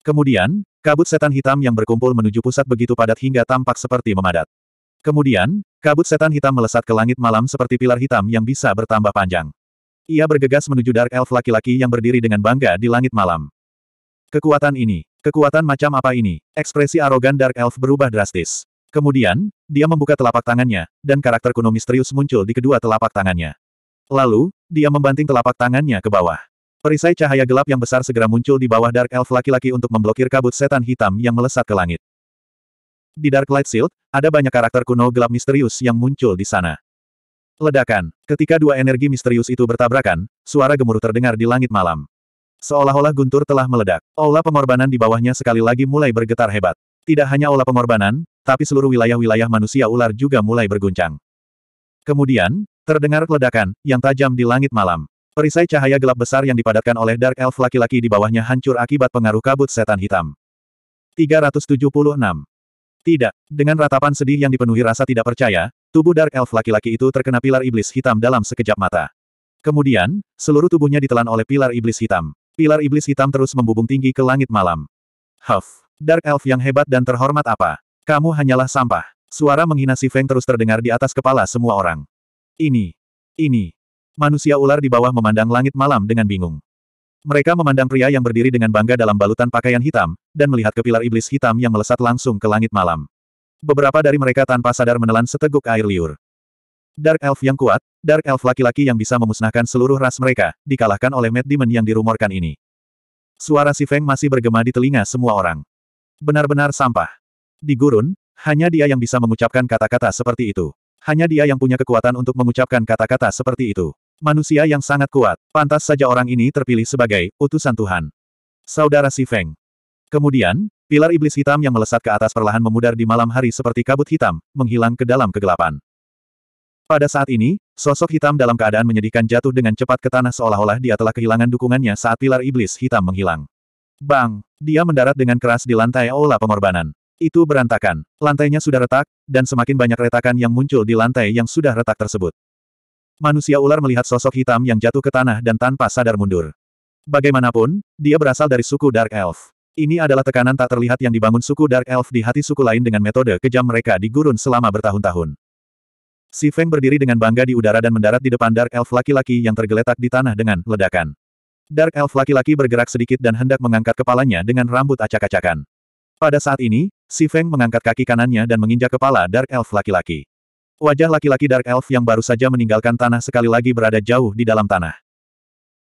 Kemudian, kabut setan hitam yang berkumpul menuju pusat begitu padat hingga tampak seperti memadat. Kemudian, kabut setan hitam melesat ke langit malam seperti pilar hitam yang bisa bertambah panjang. Ia bergegas menuju Dark Elf laki-laki yang berdiri dengan bangga di langit malam. Kekuatan ini, Kekuatan macam apa ini? Ekspresi arogan Dark Elf berubah drastis. Kemudian, dia membuka telapak tangannya, dan karakter kuno misterius muncul di kedua telapak tangannya. Lalu, dia membanting telapak tangannya ke bawah. Perisai cahaya gelap yang besar segera muncul di bawah Dark Elf laki-laki untuk memblokir kabut setan hitam yang melesat ke langit. Di Dark Light Shield, ada banyak karakter kuno gelap misterius yang muncul di sana. Ledakan. Ketika dua energi misterius itu bertabrakan, suara gemuruh terdengar di langit malam. Seolah-olah guntur telah meledak. Aula pengorbanan di bawahnya sekali lagi mulai bergetar hebat. Tidak hanya aula pengorbanan, tapi seluruh wilayah-wilayah manusia ular juga mulai berguncang. Kemudian, terdengar ledakan, yang tajam di langit malam. Perisai cahaya gelap besar yang dipadatkan oleh Dark Elf laki-laki di bawahnya hancur akibat pengaruh kabut setan hitam. 376. Tidak, dengan ratapan sedih yang dipenuhi rasa tidak percaya, tubuh Dark Elf laki-laki itu terkena pilar iblis hitam dalam sekejap mata. Kemudian, seluruh tubuhnya ditelan oleh pilar iblis hitam. Pilar iblis hitam terus membubung tinggi ke langit malam. Huff! Dark Elf yang hebat dan terhormat apa? Kamu hanyalah sampah. Suara menghina si Feng terus terdengar di atas kepala semua orang. Ini. Ini. Manusia ular di bawah memandang langit malam dengan bingung. Mereka memandang pria yang berdiri dengan bangga dalam balutan pakaian hitam, dan melihat ke pilar iblis hitam yang melesat langsung ke langit malam. Beberapa dari mereka tanpa sadar menelan seteguk air liur. Dark Elf yang kuat, Dark Elf laki-laki yang bisa memusnahkan seluruh ras mereka, dikalahkan oleh Mad Demon yang dirumorkan ini. Suara si Feng masih bergema di telinga semua orang. Benar-benar sampah. Di gurun, hanya dia yang bisa mengucapkan kata-kata seperti itu. Hanya dia yang punya kekuatan untuk mengucapkan kata-kata seperti itu. Manusia yang sangat kuat, pantas saja orang ini terpilih sebagai utusan Tuhan. Saudara si Feng. Kemudian, pilar iblis hitam yang melesat ke atas perlahan memudar di malam hari seperti kabut hitam, menghilang ke dalam kegelapan. Pada saat ini, sosok hitam dalam keadaan menyedihkan jatuh dengan cepat ke tanah seolah-olah dia telah kehilangan dukungannya saat pilar iblis hitam menghilang. Bang! Dia mendarat dengan keras di lantai aula pengorbanan. Itu berantakan. Lantainya sudah retak, dan semakin banyak retakan yang muncul di lantai yang sudah retak tersebut. Manusia ular melihat sosok hitam yang jatuh ke tanah dan tanpa sadar mundur. Bagaimanapun, dia berasal dari suku Dark Elf. Ini adalah tekanan tak terlihat yang dibangun suku Dark Elf di hati suku lain dengan metode kejam mereka di gurun selama bertahun-tahun. Si Feng berdiri dengan bangga di udara dan mendarat di depan Dark Elf laki-laki yang tergeletak di tanah dengan ledakan. Dark Elf laki-laki bergerak sedikit dan hendak mengangkat kepalanya dengan rambut acak-acakan. Pada saat ini, Si Feng mengangkat kaki kanannya dan menginjak kepala Dark Elf laki-laki. Wajah laki-laki Dark Elf yang baru saja meninggalkan tanah sekali lagi berada jauh di dalam tanah.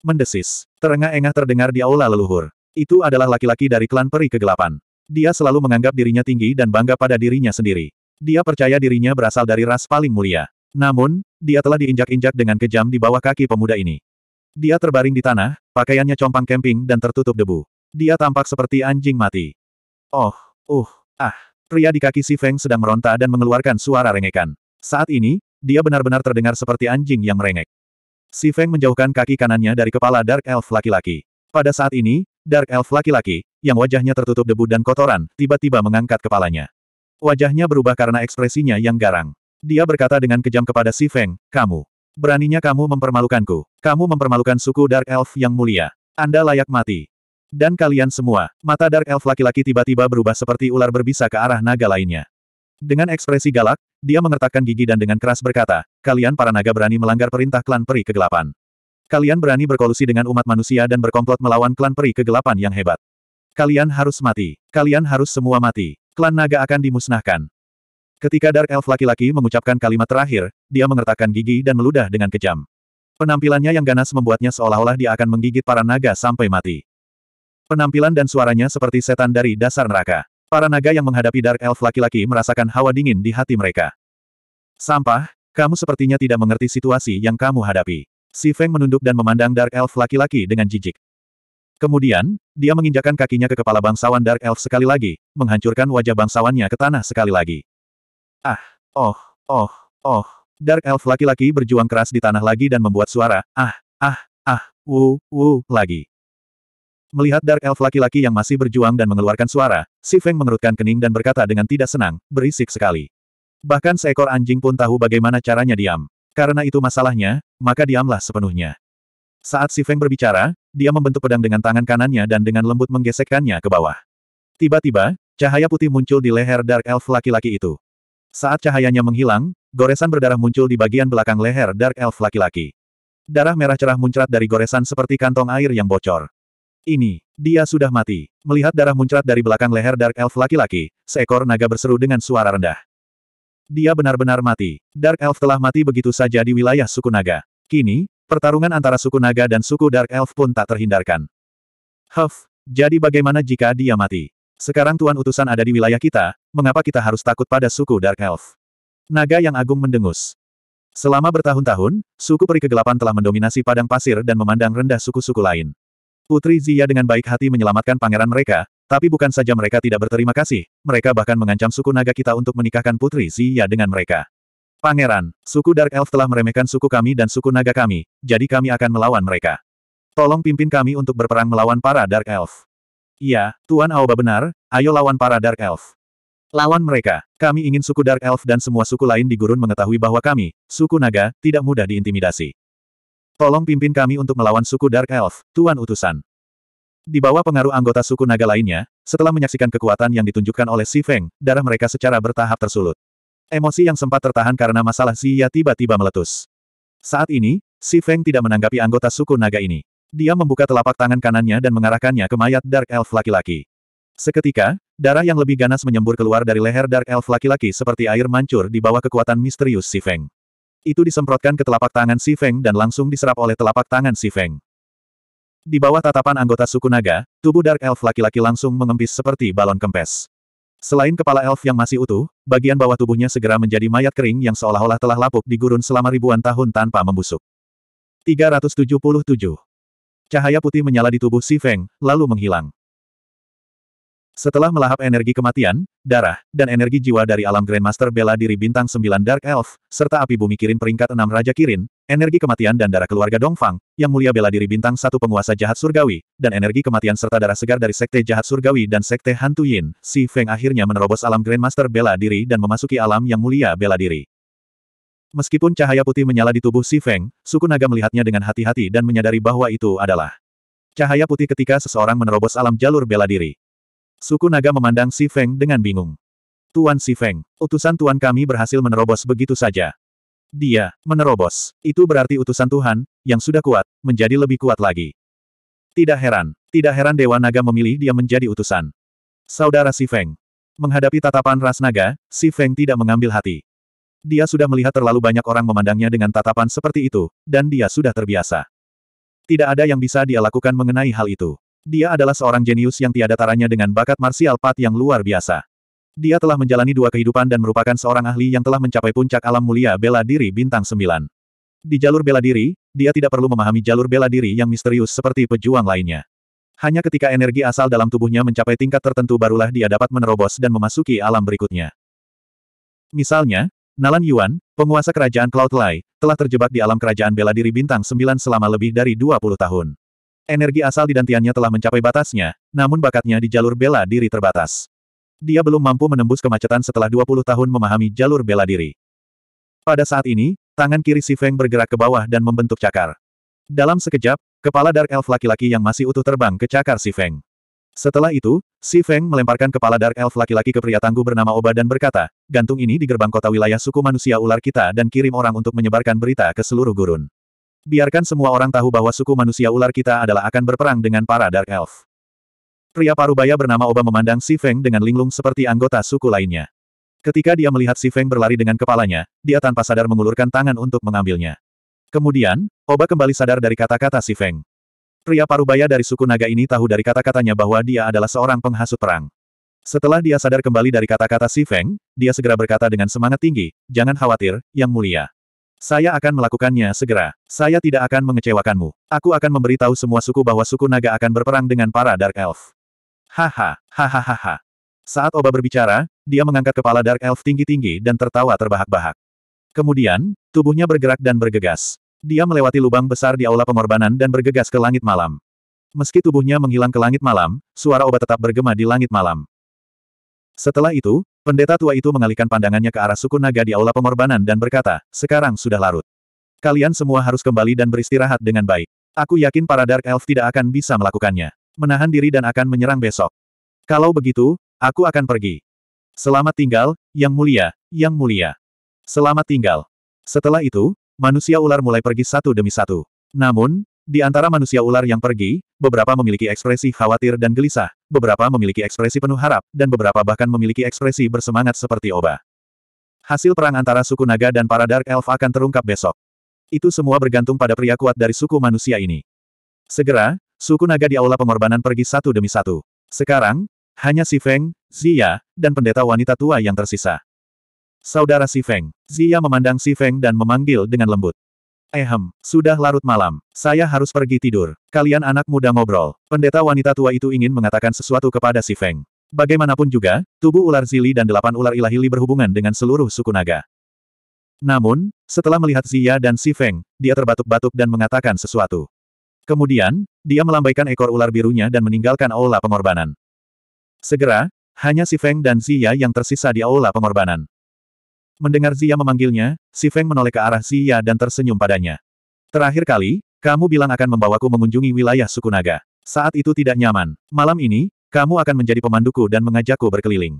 Mendesis. Terengah-engah terdengar di aula leluhur. Itu adalah laki-laki dari klan peri kegelapan. Dia selalu menganggap dirinya tinggi dan bangga pada dirinya sendiri. Dia percaya dirinya berasal dari ras paling mulia. Namun, dia telah diinjak-injak dengan kejam di bawah kaki pemuda ini. Dia terbaring di tanah, pakaiannya compang kemping dan tertutup debu. Dia tampak seperti anjing mati. Oh, uh, ah. Pria di kaki Si Feng sedang meronta dan mengeluarkan suara rengekan. Saat ini, dia benar-benar terdengar seperti anjing yang merengek. Si Feng menjauhkan kaki kanannya dari kepala Dark Elf laki-laki. Pada saat ini, Dark Elf laki-laki, yang wajahnya tertutup debu dan kotoran, tiba-tiba mengangkat kepalanya. Wajahnya berubah karena ekspresinya yang garang. Dia berkata dengan kejam kepada Si Feng, kamu. Beraninya kamu mempermalukanku. Kamu mempermalukan suku Dark Elf yang mulia. Anda layak mati. Dan kalian semua, mata Dark Elf laki-laki tiba-tiba berubah seperti ular berbisa ke arah naga lainnya. Dengan ekspresi galak, dia mengertakkan gigi dan dengan keras berkata, kalian para naga berani melanggar perintah klan peri kegelapan. Kalian berani berkolusi dengan umat manusia dan berkomplot melawan klan peri kegelapan yang hebat. Kalian harus mati. Kalian harus semua mati. Klan naga akan dimusnahkan. Ketika Dark Elf laki-laki mengucapkan kalimat terakhir, dia mengertakkan gigi dan meludah dengan kejam. Penampilannya yang ganas membuatnya seolah-olah dia akan menggigit para naga sampai mati. Penampilan dan suaranya seperti setan dari dasar neraka. Para naga yang menghadapi Dark Elf laki-laki merasakan hawa dingin di hati mereka. Sampah, kamu sepertinya tidak mengerti situasi yang kamu hadapi. Si Feng menunduk dan memandang Dark Elf laki-laki dengan jijik. Kemudian, dia menginjakan kakinya ke kepala bangsawan Dark Elf sekali lagi, menghancurkan wajah bangsawannya ke tanah sekali lagi. Ah, oh, oh, oh. Dark Elf laki-laki berjuang keras di tanah lagi dan membuat suara, ah, ah, ah, wu, wu, lagi. Melihat Dark Elf laki-laki yang masih berjuang dan mengeluarkan suara, Si Feng mengerutkan kening dan berkata dengan tidak senang, berisik sekali. Bahkan seekor anjing pun tahu bagaimana caranya diam. Karena itu masalahnya, maka diamlah sepenuhnya. Saat Si Feng berbicara, dia membentuk pedang dengan tangan kanannya dan dengan lembut menggesekkannya ke bawah. Tiba-tiba, cahaya putih muncul di leher Dark Elf laki-laki itu. Saat cahayanya menghilang, goresan berdarah muncul di bagian belakang leher Dark Elf laki-laki. Darah merah cerah muncrat dari goresan seperti kantong air yang bocor. Ini, dia sudah mati. Melihat darah muncrat dari belakang leher Dark Elf laki-laki, seekor naga berseru dengan suara rendah. Dia benar-benar mati. Dark Elf telah mati begitu saja di wilayah suku naga. Kini, Pertarungan antara suku naga dan suku Dark Elf pun tak terhindarkan. Huff, jadi bagaimana jika dia mati? Sekarang Tuan Utusan ada di wilayah kita, mengapa kita harus takut pada suku Dark Elf? Naga yang agung mendengus. Selama bertahun-tahun, suku peri kegelapan telah mendominasi padang pasir dan memandang rendah suku-suku lain. Putri Zia dengan baik hati menyelamatkan pangeran mereka, tapi bukan saja mereka tidak berterima kasih, mereka bahkan mengancam suku naga kita untuk menikahkan Putri Zia dengan mereka. Pangeran, suku Dark Elf telah meremehkan suku kami dan suku naga kami, jadi kami akan melawan mereka. Tolong pimpin kami untuk berperang melawan para Dark Elf. Iya, Tuan Aoba benar, ayo lawan para Dark Elf. Lawan mereka, kami ingin suku Dark Elf dan semua suku lain di gurun mengetahui bahwa kami, suku naga, tidak mudah diintimidasi. Tolong pimpin kami untuk melawan suku Dark Elf, Tuan Utusan. Di bawah pengaruh anggota suku naga lainnya, setelah menyaksikan kekuatan yang ditunjukkan oleh Si Feng, darah mereka secara bertahap tersulut. Emosi yang sempat tertahan karena masalah Xia tiba-tiba meletus. Saat ini, Si Feng tidak menanggapi anggota suku naga ini. Dia membuka telapak tangan kanannya dan mengarahkannya ke mayat Dark Elf laki-laki. Seketika, darah yang lebih ganas menyembur keluar dari leher Dark Elf laki-laki seperti air mancur di bawah kekuatan misterius Si Feng. Itu disemprotkan ke telapak tangan Si Feng dan langsung diserap oleh telapak tangan Si Feng. Di bawah tatapan anggota suku naga, tubuh Dark Elf laki-laki langsung mengempis seperti balon kempes. Selain kepala elf yang masih utuh, bagian bawah tubuhnya segera menjadi mayat kering yang seolah-olah telah lapuk di gurun selama ribuan tahun tanpa membusuk. 377. Cahaya putih menyala di tubuh Si Feng, lalu menghilang. Setelah melahap energi kematian, darah, dan energi jiwa dari alam Grandmaster bela diri bintang 9 Dark Elf, serta api bumi Kirin peringkat 6 Raja Kirin, energi kematian dan darah keluarga Dongfang, yang mulia bela diri bintang satu penguasa jahat surgawi, dan energi kematian serta darah segar dari sekte jahat surgawi dan sekte hantu Yin, Si Feng akhirnya menerobos alam Grandmaster bela diri dan memasuki alam yang mulia bela diri. Meskipun cahaya putih menyala di tubuh Si Feng, suku naga melihatnya dengan hati-hati dan menyadari bahwa itu adalah cahaya putih ketika seseorang menerobos alam jalur bela diri. Suku naga memandang Si Feng dengan bingung. Tuan Si Feng, utusan tuan kami berhasil menerobos begitu saja. Dia menerobos. Itu berarti utusan Tuhan, yang sudah kuat, menjadi lebih kuat lagi. Tidak heran. Tidak heran Dewa Naga memilih dia menjadi utusan. Saudara Si Feng. Menghadapi tatapan ras naga, Si Feng tidak mengambil hati. Dia sudah melihat terlalu banyak orang memandangnya dengan tatapan seperti itu, dan dia sudah terbiasa. Tidak ada yang bisa dia lakukan mengenai hal itu. Dia adalah seorang jenius yang tiada taranya dengan bakat marsial pat yang luar biasa. Dia telah menjalani dua kehidupan dan merupakan seorang ahli yang telah mencapai puncak alam mulia bela diri bintang sembilan. Di jalur bela diri, dia tidak perlu memahami jalur bela diri yang misterius seperti pejuang lainnya. Hanya ketika energi asal dalam tubuhnya mencapai tingkat tertentu barulah dia dapat menerobos dan memasuki alam berikutnya. Misalnya, Nalan Yuan, penguasa kerajaan Cloud Lai, telah terjebak di alam kerajaan bela diri bintang sembilan selama lebih dari 20 tahun. Energi asal di dantiannya telah mencapai batasnya, namun bakatnya di jalur bela diri terbatas. Dia belum mampu menembus kemacetan setelah 20 tahun memahami jalur bela diri. Pada saat ini, tangan kiri Si Feng bergerak ke bawah dan membentuk cakar. Dalam sekejap, kepala Dark Elf laki-laki yang masih utuh terbang ke cakar Si Feng. Setelah itu, Si Feng melemparkan kepala Dark Elf laki-laki ke pria tangguh bernama Oba dan berkata, gantung ini di gerbang kota wilayah suku manusia ular kita dan kirim orang untuk menyebarkan berita ke seluruh gurun. Biarkan semua orang tahu bahwa suku manusia ular kita adalah akan berperang dengan para Dark Elf. Pria parubaya bernama Oba memandang Si Feng dengan linglung seperti anggota suku lainnya. Ketika dia melihat Si Feng berlari dengan kepalanya, dia tanpa sadar mengulurkan tangan untuk mengambilnya. Kemudian, Oba kembali sadar dari kata-kata Si Feng. Pria parubaya dari suku naga ini tahu dari kata-katanya bahwa dia adalah seorang penghasut perang. Setelah dia sadar kembali dari kata-kata Si Feng, dia segera berkata dengan semangat tinggi, Jangan khawatir, Yang Mulia. Saya akan melakukannya segera. Saya tidak akan mengecewakanmu. Aku akan memberitahu semua suku bahwa suku naga akan berperang dengan para Dark Elf. Haha, hahaha. Saat Oba berbicara, dia mengangkat kepala Dark Elf tinggi-tinggi dan tertawa terbahak-bahak. Kemudian, tubuhnya bergerak dan bergegas. Dia melewati lubang besar di aula pengorbanan dan bergegas ke langit malam. Meski tubuhnya menghilang ke langit malam, suara Oba tetap bergema di langit malam. Setelah itu, pendeta tua itu mengalihkan pandangannya ke arah suku naga di aula pengorbanan dan berkata, sekarang sudah larut. Kalian semua harus kembali dan beristirahat dengan baik. Aku yakin para Dark Elf tidak akan bisa melakukannya menahan diri dan akan menyerang besok. Kalau begitu, aku akan pergi. Selamat tinggal, Yang Mulia, Yang Mulia. Selamat tinggal. Setelah itu, manusia ular mulai pergi satu demi satu. Namun, di antara manusia ular yang pergi, beberapa memiliki ekspresi khawatir dan gelisah, beberapa memiliki ekspresi penuh harap, dan beberapa bahkan memiliki ekspresi bersemangat seperti oba. Hasil perang antara suku naga dan para Dark Elf akan terungkap besok. Itu semua bergantung pada pria kuat dari suku manusia ini. Segera, Suku naga di aula pengorbanan pergi satu demi satu. Sekarang, hanya si Feng, Zia, dan pendeta wanita tua yang tersisa. Saudara si Feng, Zia memandang si Feng dan memanggil dengan lembut. Ehem, eh sudah larut malam. Saya harus pergi tidur. Kalian anak muda ngobrol. Pendeta wanita tua itu ingin mengatakan sesuatu kepada si Feng. Bagaimanapun juga, tubuh ular zili dan delapan ular ilahili berhubungan dengan seluruh suku naga. Namun, setelah melihat Zia dan si Feng, dia terbatuk-batuk dan mengatakan sesuatu. Kemudian, dia melambaikan ekor ular birunya dan meninggalkan aula pengorbanan. Segera, hanya Si Feng dan Zia yang tersisa di aula pengorbanan. Mendengar Zia memanggilnya, Si Feng menoleh ke arah Zia dan tersenyum padanya. Terakhir kali, kamu bilang akan membawaku mengunjungi wilayah suku naga. Saat itu tidak nyaman. Malam ini, kamu akan menjadi pemanduku dan mengajakku berkeliling.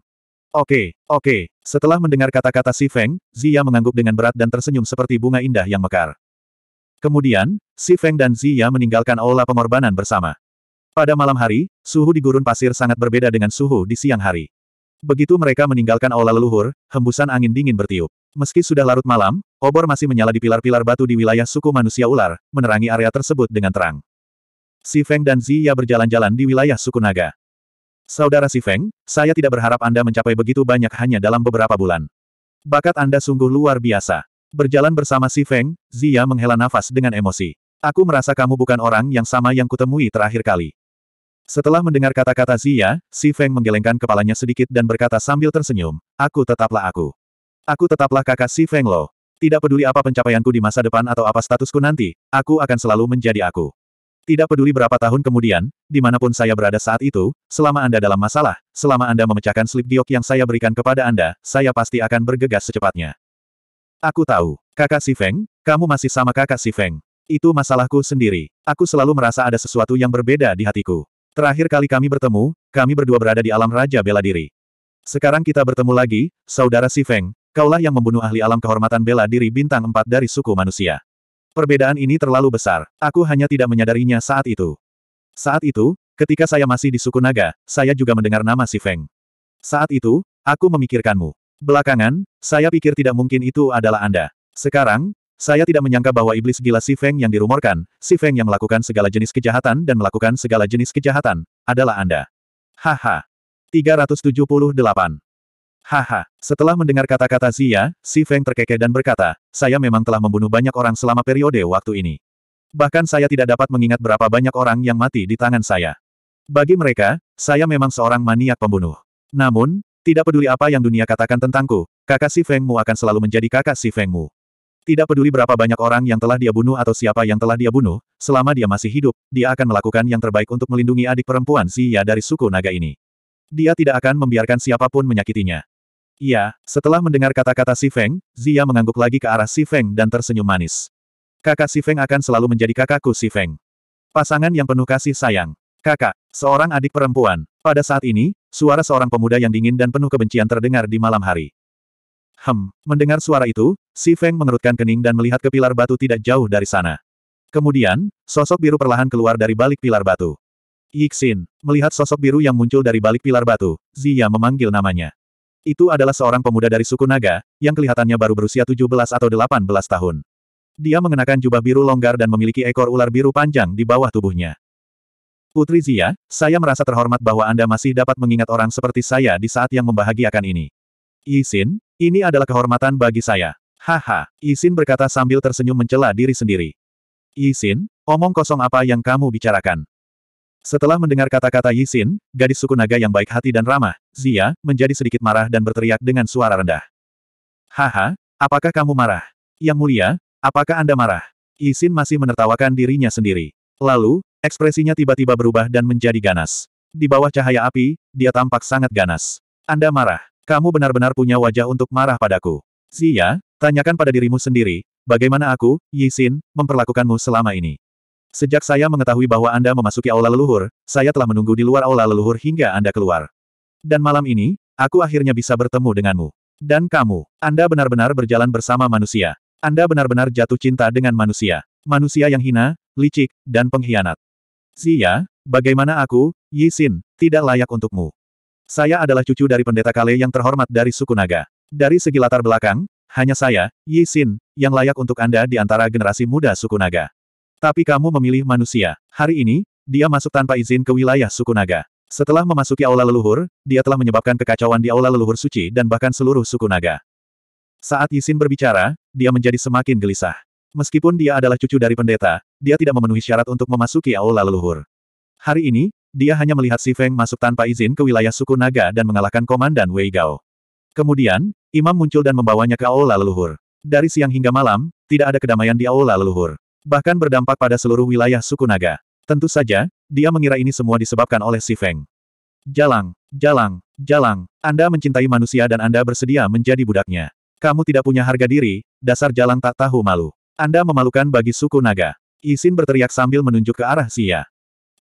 Oke, oke. Setelah mendengar kata-kata Si Feng, Zia mengangguk dengan berat dan tersenyum seperti bunga indah yang mekar. Kemudian, Si Feng dan Ziya meninggalkan aula pengorbanan bersama. Pada malam hari, suhu di gurun pasir sangat berbeda dengan suhu di siang hari. Begitu mereka meninggalkan aula leluhur, hembusan angin dingin bertiup. Meski sudah larut malam, obor masih menyala di pilar-pilar batu di wilayah suku manusia ular, menerangi area tersebut dengan terang. Si Feng dan Ziya berjalan-jalan di wilayah suku naga. Saudara Si Feng, saya tidak berharap Anda mencapai begitu banyak hanya dalam beberapa bulan. Bakat Anda sungguh luar biasa. Berjalan bersama Si Feng, Zia menghela nafas dengan emosi. Aku merasa kamu bukan orang yang sama yang kutemui terakhir kali. Setelah mendengar kata-kata Zia, Si Feng menggelengkan kepalanya sedikit dan berkata sambil tersenyum, Aku tetaplah aku. Aku tetaplah kakak Si Feng Lo. Tidak peduli apa pencapaianku di masa depan atau apa statusku nanti, aku akan selalu menjadi aku. Tidak peduli berapa tahun kemudian, dimanapun saya berada saat itu, selama Anda dalam masalah, selama Anda memecahkan slip diok yang saya berikan kepada Anda, saya pasti akan bergegas secepatnya. Aku tahu. Kakak Si Feng, kamu masih sama kakak Si Feng. Itu masalahku sendiri. Aku selalu merasa ada sesuatu yang berbeda di hatiku. Terakhir kali kami bertemu, kami berdua berada di alam Raja Bela Diri. Sekarang kita bertemu lagi, Saudara Si Feng, kaulah yang membunuh ahli alam kehormatan bela diri bintang 4 dari suku manusia. Perbedaan ini terlalu besar, aku hanya tidak menyadarinya saat itu. Saat itu, ketika saya masih di suku naga, saya juga mendengar nama Si Feng. Saat itu, aku memikirkanmu. Belakangan, saya pikir tidak mungkin itu adalah Anda. Sekarang, saya tidak menyangka bahwa iblis gila Si Feng yang dirumorkan, Si Feng yang melakukan segala jenis kejahatan dan melakukan segala jenis kejahatan, adalah Anda. Haha. 378. Haha. Setelah mendengar kata-kata Zia, Si Feng terkekeh dan berkata, saya memang telah membunuh banyak orang selama periode waktu ini. Bahkan saya tidak dapat mengingat berapa banyak orang yang mati di tangan saya. Bagi mereka, saya memang seorang maniak pembunuh. Namun, tidak peduli apa yang dunia katakan tentangku, kakak si Fengmu akan selalu menjadi kakak si Fengmu. Tidak peduli berapa banyak orang yang telah dia bunuh atau siapa yang telah dia bunuh, selama dia masih hidup, dia akan melakukan yang terbaik untuk melindungi adik perempuan si Ya dari suku naga ini. Dia tidak akan membiarkan siapapun menyakitinya. Iya, setelah mendengar kata-kata si Feng, Zia ya mengangguk lagi ke arah si Feng dan tersenyum manis. Kakak si Feng akan selalu menjadi kakakku si Feng. Pasangan yang penuh kasih sayang. Kakak, Seorang adik perempuan. Pada saat ini, suara seorang pemuda yang dingin dan penuh kebencian terdengar di malam hari. Hem, mendengar suara itu, Si Feng mengerutkan kening dan melihat ke pilar batu tidak jauh dari sana. Kemudian, sosok biru perlahan keluar dari balik pilar batu. Yixin, melihat sosok biru yang muncul dari balik pilar batu, Zia memanggil namanya. Itu adalah seorang pemuda dari suku Naga, yang kelihatannya baru berusia 17 atau 18 tahun. Dia mengenakan jubah biru longgar dan memiliki ekor ular biru panjang di bawah tubuhnya. Putri Zia, saya merasa terhormat bahwa Anda masih dapat mengingat orang seperti saya di saat yang membahagiakan ini. Yisin, ini adalah kehormatan bagi saya. Haha, Yisin berkata sambil tersenyum mencela diri sendiri. Yisin, omong kosong apa yang kamu bicarakan? Setelah mendengar kata-kata Yisin, gadis suku naga yang baik hati dan ramah, Zia, menjadi sedikit marah dan berteriak dengan suara rendah. Haha, apakah kamu marah? Yang mulia, apakah Anda marah? Yisin masih menertawakan dirinya sendiri. Lalu, Ekspresinya tiba-tiba berubah dan menjadi ganas. Di bawah cahaya api, dia tampak sangat ganas. Anda marah. Kamu benar-benar punya wajah untuk marah padaku. Zia, tanyakan pada dirimu sendiri, bagaimana aku, Yisin, memperlakukanmu selama ini. Sejak saya mengetahui bahwa Anda memasuki aula leluhur, saya telah menunggu di luar aula leluhur hingga Anda keluar. Dan malam ini, aku akhirnya bisa bertemu denganmu. Dan kamu, Anda benar-benar berjalan bersama manusia. Anda benar-benar jatuh cinta dengan manusia. Manusia yang hina, licik, dan pengkhianat. Xia, ya, bagaimana aku, Yisin, tidak layak untukmu. Saya adalah cucu dari pendeta Kale yang terhormat dari suku Naga. Dari segi latar belakang, hanya saya, Yisin, yang layak untuk Anda di antara generasi muda suku Naga. Tapi kamu memilih manusia. Hari ini, dia masuk tanpa izin ke wilayah suku Naga. Setelah memasuki aula leluhur, dia telah menyebabkan kekacauan di aula leluhur suci dan bahkan seluruh suku Naga. Saat Yisin berbicara, dia menjadi semakin gelisah. Meskipun dia adalah cucu dari pendeta, dia tidak memenuhi syarat untuk memasuki aula leluhur. Hari ini, dia hanya melihat Si Feng masuk tanpa izin ke wilayah suku Naga dan mengalahkan Komandan Wei Gao. Kemudian, Imam muncul dan membawanya ke aula leluhur. Dari siang hingga malam, tidak ada kedamaian di aula leluhur. Bahkan berdampak pada seluruh wilayah suku Naga. Tentu saja, dia mengira ini semua disebabkan oleh Si Feng. Jalang, jalang, jalang, Anda mencintai manusia dan Anda bersedia menjadi budaknya. Kamu tidak punya harga diri, dasar jalang tak tahu malu. Anda memalukan bagi suku naga. Isin berteriak sambil menunjuk ke arah Xia. Ya.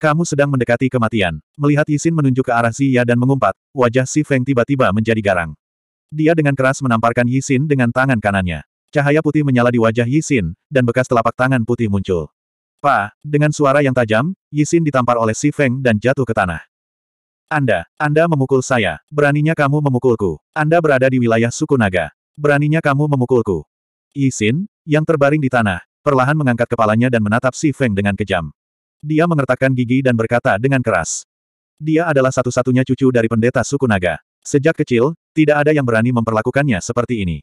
Kamu sedang mendekati kematian. Melihat Isin menunjuk ke arah Xia ya dan mengumpat, wajah Si Feng tiba-tiba menjadi garang. Dia dengan keras menamparkan Yisin dengan tangan kanannya. Cahaya putih menyala di wajah Yisin, dan bekas telapak tangan putih muncul. Pa, dengan suara yang tajam, Yisin ditampar oleh Si Feng dan jatuh ke tanah. Anda, Anda memukul saya. Beraninya kamu memukulku. Anda berada di wilayah suku naga. Beraninya kamu memukulku. Yisin, yang terbaring di tanah, perlahan mengangkat kepalanya dan menatap Si Feng dengan kejam. Dia mengertakkan gigi dan berkata dengan keras. Dia adalah satu-satunya cucu dari pendeta suku naga. Sejak kecil, tidak ada yang berani memperlakukannya seperti ini.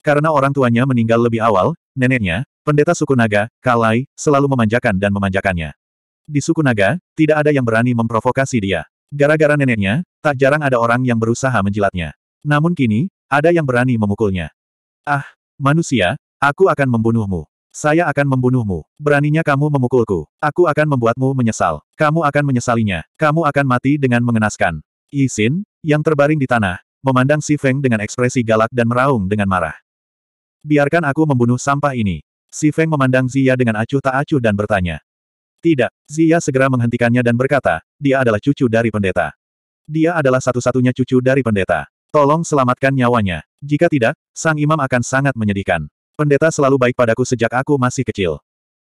Karena orang tuanya meninggal lebih awal, neneknya, pendeta suku naga, Kalai, selalu memanjakan dan memanjakannya. Di suku naga, tidak ada yang berani memprovokasi dia. Gara-gara neneknya, tak jarang ada orang yang berusaha menjilatnya. Namun kini, ada yang berani memukulnya. Ah, manusia, Aku akan membunuhmu. Saya akan membunuhmu. Beraninya kamu memukulku. Aku akan membuatmu menyesal. Kamu akan menyesalinya. Kamu akan mati dengan mengenaskan. Isin, yang terbaring di tanah, memandang Si Feng dengan ekspresi galak dan meraung dengan marah. Biarkan aku membunuh sampah ini. Si Feng memandang Zia dengan acuh tak acuh dan bertanya. Tidak, Zia segera menghentikannya dan berkata, dia adalah cucu dari pendeta. Dia adalah satu-satunya cucu dari pendeta. Tolong selamatkan nyawanya. Jika tidak, sang imam akan sangat menyedihkan. Pendeta selalu baik padaku sejak aku masih kecil.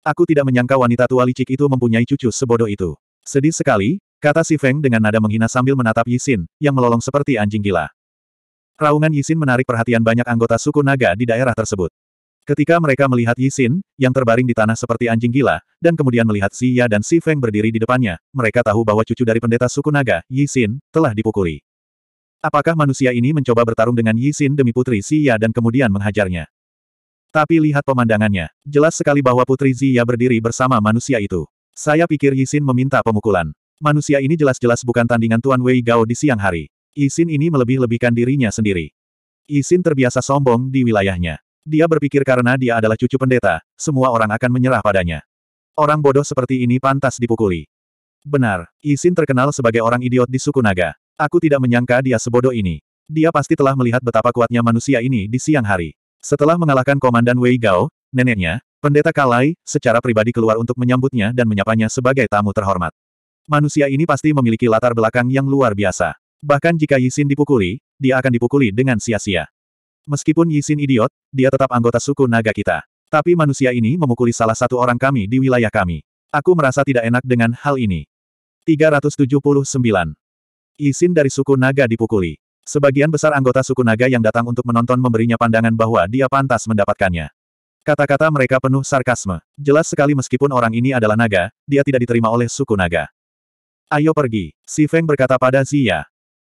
Aku tidak menyangka wanita tua licik itu mempunyai cucu sebodoh itu. Sedih sekali, kata si Feng dengan nada menghina sambil menatap Yisin, yang melolong seperti anjing gila. Raungan Yisin menarik perhatian banyak anggota suku naga di daerah tersebut. Ketika mereka melihat Yisin, yang terbaring di tanah seperti anjing gila, dan kemudian melihat Ya dan Si Feng berdiri di depannya, mereka tahu bahwa cucu dari pendeta suku naga, Yisin, telah dipukuli. Apakah manusia ini mencoba bertarung dengan Yisin demi putri Ya dan kemudian menghajarnya? Tapi lihat pemandangannya, jelas sekali bahwa Putri Zia berdiri bersama manusia itu. Saya pikir Yisin meminta pemukulan. Manusia ini jelas-jelas bukan tandingan Tuan Wei Gao di siang hari. Yisin ini melebih-lebihkan dirinya sendiri. Yisin terbiasa sombong di wilayahnya. Dia berpikir karena dia adalah cucu pendeta, semua orang akan menyerah padanya. Orang bodoh seperti ini pantas dipukuli. Benar, Yisin terkenal sebagai orang idiot di suku naga. Aku tidak menyangka dia sebodoh ini. Dia pasti telah melihat betapa kuatnya manusia ini di siang hari. Setelah mengalahkan Komandan Wei Gao, neneknya, Pendeta Kalai, secara pribadi keluar untuk menyambutnya dan menyapanya sebagai tamu terhormat. Manusia ini pasti memiliki latar belakang yang luar biasa. Bahkan jika Yisin dipukuli, dia akan dipukuli dengan sia-sia. Meskipun Yisin idiot, dia tetap anggota suku naga kita. Tapi manusia ini memukuli salah satu orang kami di wilayah kami. Aku merasa tidak enak dengan hal ini. 379. Yisin dari suku naga dipukuli. Sebagian besar anggota suku naga yang datang untuk menonton memberinya pandangan bahwa dia pantas mendapatkannya. Kata-kata mereka penuh sarkasme. Jelas sekali meskipun orang ini adalah naga, dia tidak diterima oleh suku naga. Ayo pergi, Si Feng berkata pada Zia.